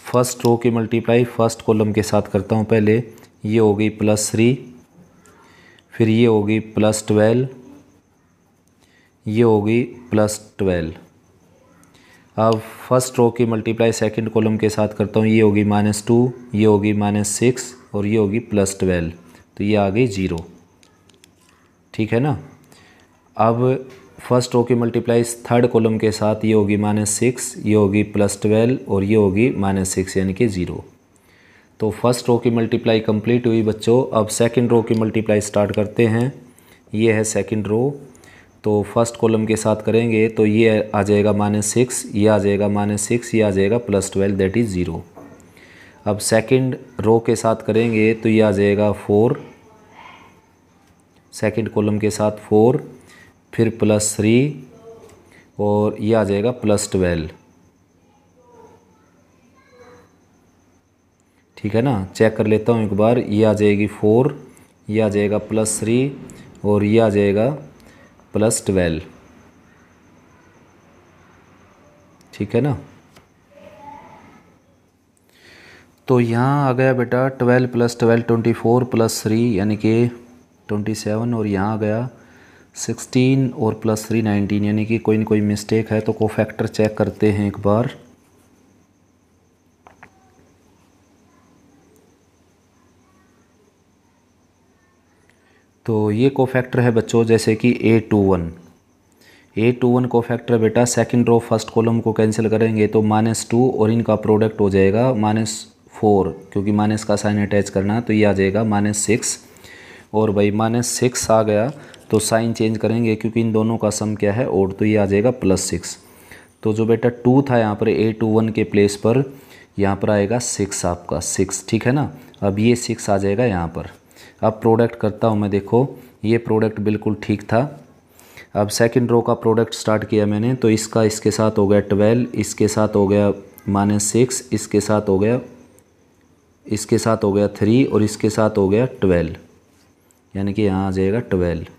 Speaker 1: फर्स्ट रो की मल्टीप्लाई फर्स्ट कॉलम के साथ करता हूँ पहले ये हो गई प्लस थ्री फिर ये होगी प्लस ट्वेल्व ये होगी प्लस ट्वेल्व अब फर्स्ट रो की मल्टीप्लाई सेकंड कॉलम के साथ करता हूँ ये होगी माइनस टू ये होगी माइनस सिक्स और ये होगी प्लस ट्वेल्व तो ये आ गई जीरो ठीक है ना अब फर्स्ट रो की मल्टीप्लाई थर्ड कॉलम के साथ ये होगी माइनस सिक्स ये होगी प्लस ट्वेल्व और ये होगी माइनस सिक्स यानी कि ज़ीरो तो फर्स्ट रो की मल्टीप्लाई कंप्लीट हुई बच्चों अब सेकंड रो की मल्टीप्लाई स्टार्ट करते हैं ये है सेकंड रो तो फर्स्ट कॉलम के साथ करेंगे तो ये आ जाएगा माइनस सिक्स ये आ जाएगा माइनस सिक्स ये आ जाएगा plus twelve that is zero अब सेकंड रो के साथ करेंगे तो ये आ जाएगा फोर सेकंड कॉलम के साथ फोर फिर प्लस थ्री और ये आ जाएगा प्लस ट्वेल्व ठीक है ना चेक कर लेता हूँ एक बार ये आ जाएगी फोर ये आ जाएगा प्लस थ्री और ये आ जाएगा प्लस ट्वेल्व ठीक है ना तो यहाँ आ गया बेटा twelve plus twelve twenty four plus three यानी कि ट्वेंटी सेवन और यहाँ आ गया सिक्सटीन और प्लस थ्री नाइनटीन यानी कि कोई ना कोई मिस्टेक है तो को फैक्टर चेक करते हैं एक बार तो ये को फैक्टर है बच्चों जैसे कि A two one A two one को फैक्टर बेटा सेकंड रो फर्स्ट कॉलम को कैंसिल करेंगे तो माइनस टू और इनका प्रोडक्ट हो जाएगा माइनस फोर क्योंकि माइनस का साइन अटैच करना तो ये आ जाएगा माइनस सिक्स और भाई माइनस सिक्स आ गया तो साइन चेंज करेंगे क्योंकि इन दोनों का सम क्या है और तो ये आ जाएगा प्लस सिक्स तो जो बेटा टू था यहाँ पर ए टू वन के प्लेस पर यहाँ पर आएगा सिक्स आपका सिक्स ठीक है ना अब ये सिक्स आ जाएगा यहाँ पर अब प्रोडक्ट करता हूँ मैं देखो ये प्रोडक्ट बिल्कुल ठीक था अब सेकेंड रो का प्रोडक्ट स्टार्ट किया मैंने तो इसका इसके साथ हो गया ट्वेल्व इसके साथ हो गया माइनस सिक्स इसके साथ हो गया इसके साथ हो गया थ्री और इसके साथ हो गया ट्वेल्व यानी कि यहाँ आ जाएगा ट्वेल्व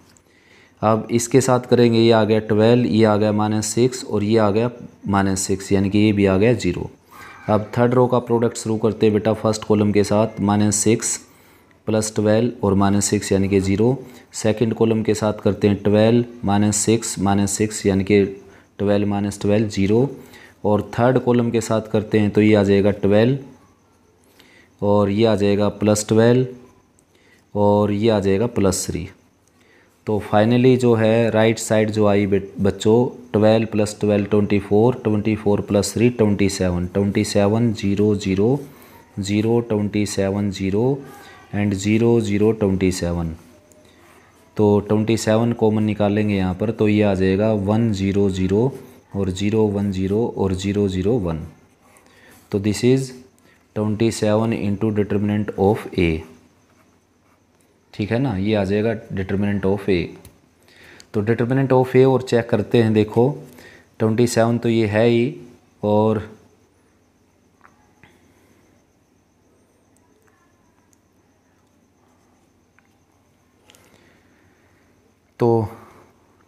Speaker 1: अब इसके साथ करेंगे ये आ गया ट्वेल्व ये आ गया माइनस सिक्स और ये आ गया माइनस सिक्स यानी कि ये भी आ गया जीरो अब थर्ड रो का प्रोडक्ट शुरू करते हैं बेटा फर्स्ट कॉलम के साथ माइनस सिक्स प्लस ट्वेल्व और माइनस सिक्स यानी कि जीरो सेकेंड कॉलम के साथ करते हैं twelve minus six minus six यानी कि ट्वेल्व माइनस ट्वेल्व जीरो और थर्ड कॉलम के साथ करते हैं तो ये आ जाएगा ट्वेल्व और ये आ जाएगा प्लस ट्वेल्व और ये आ जाएगा प्लस थ्री तो फाइनली जो है राइट साइड जो आई बच्चों twelve plus twelve twenty four twenty four plus three twenty seven twenty seven zero zero zero twenty seven zero and zero zero twenty seven तो ट्वेंटी सेवन कॉमन निकालेंगे यहाँ पर तो ये आ जाएगा वन ज़ीरो ज़ीरो और ज़ीरो वन ज़ीरो और ज़ीरो ज़ीरो वन तो this is twenty seven into determinant of A ठीक है ना ये आ जाएगा डिटर्मिनेंट ऑफ ए तो डिटर्मिनेंट ऑफ ए और चेक करते हैं देखो ट्वेंटी सेवन तो ये है ही और तो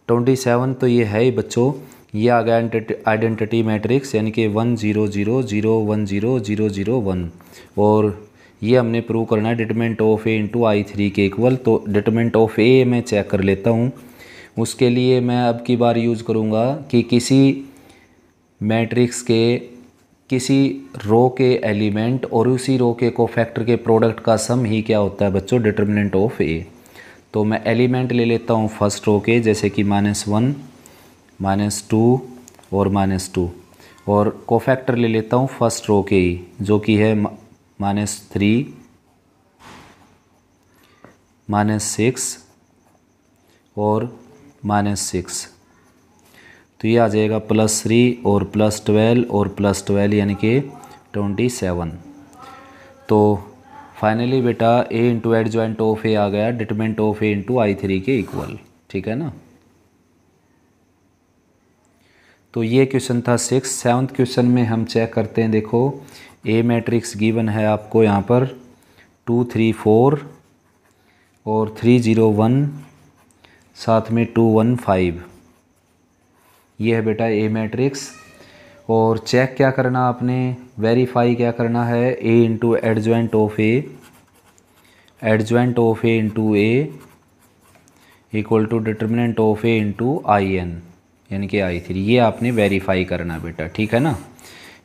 Speaker 1: ट्वेंटी सेवन तो ये है ही बच्चों ये आ गया आइडेंटिटी मैट्रिक्स यानी कि one zero zero zero one zero zero zero one और ये हमने प्रूव करना है determinant of A into I three के इक्वल तो डिटमेंट ऑफ ए मैं चेक कर लेता हूँ उसके लिए मैं अब की बार यूज़ करूँगा कि किसी मैट्रिक्स के किसी रो के एलिमेंट और उसी रो के कोफैक्टर के प्रोडक्ट का सम ही क्या होता है बच्चों डिटर्मिनेंट ऑफ ए तो मैं एलिमेंट ले लेता हूँ फर्स्ट रो के जैसे कि माइनस वन माइनस टू और माइनस टू और कोफैक्टर ले लेता हूँ फर्स्ट रो के ही जो कि है माइनस थ्री माइनस सिक्स और माइनस सिक्स तो ये आ जाएगा प्लस थ्री और प्लस ट्वेल्व और प्लस ट्वेल्व यानी कि ट्वेंटी सेवन तो फाइनली बेटा A into adjoint of A आ गया determinant of A into I three के इक्वल ठीक है ना तो ये क्वेश्चन था सिक्स सेवन्थ क्वेश्चन में हम चेक करते हैं देखो ए मैट्रिक्स गिवन है आपको यहाँ पर टू थ्री फोर और थ्री ज़ीरो वन साथ में टू वन फाइव ये है बेटा ए मैट्रिक्स और चेक क्या करना आपने वेरीफाई क्या करना है A into adjoint of A adjoint of A into A equal to determinant of A into I N यानी कि आई थ्री ये आपने वेरीफाई करना बेटा ठीक है ना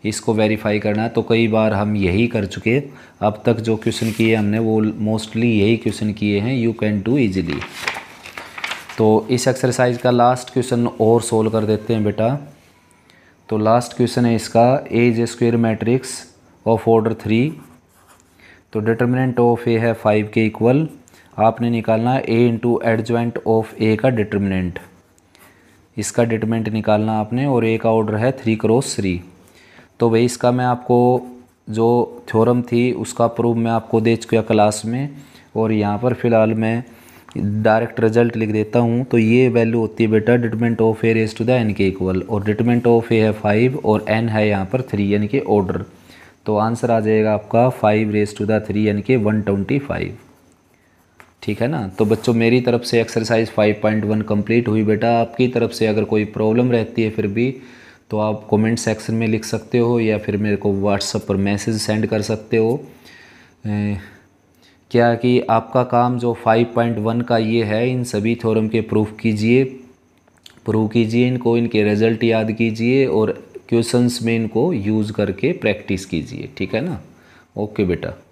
Speaker 1: इसको वेरीफाई करना है तो कई बार हम यही कर चुके अब तक जो क्वेश्चन किए हमने वो मोस्टली यही क्वेश्चन किए हैं यू कैन डू इजीली तो इस एक्सरसाइज का लास्ट क्वेश्चन और सोल्व कर देते हैं बेटा तो लास्ट क्वेश्चन है इसका as square matrix of order three तो डिटर्मिनेंट ऑफ ए है फाइव के इक्वल आपने निकालना A into adjoint of A का डिटर्मिनेंट इसका डिटर्मिनेंट निकालना आपने और ए का ऑर्डर है थ्री क्रॉस थ्री तो भाई इसका मैं आपको जो थ्योरम थी उसका प्रूफ मैं आपको दे चुका क्लास में और यहाँ पर फ़िलहाल मैं डायरेक्ट रिजल्ट लिख देता हूँ तो ये वैल्यू होती है बेटा determinant of A raise to the N के इक्वल और डिटमेंट ऑफ ए है फाइव और एन है यहाँ पर थ्री यानी कि ऑर्डर तो आंसर आ जाएगा आपका five raise to the three यानी कि वन ट्वेंटी फाइव ठीक है ना तो बच्चों मेरी तरफ से exercise five point one complete हुई बेटा आपकी तरफ से अगर कोई प्रॉब्लम रहती है फिर भी तो आप कमेंट सेक्शन में लिख सकते हो या फिर मेरे को व्हाट्सअप पर मैसेज सेंड कर सकते हो ए, क्या कि आपका काम जो 5.1 का ये है इन सभी थ्योरम के प्रूफ कीजिए प्रूव कीजिए इनको इनके रिज़ल्ट याद कीजिए और क्वेश्चंस में इनको यूज़ करके प्रैक्टिस कीजिए ठीक है ना ओके बेटा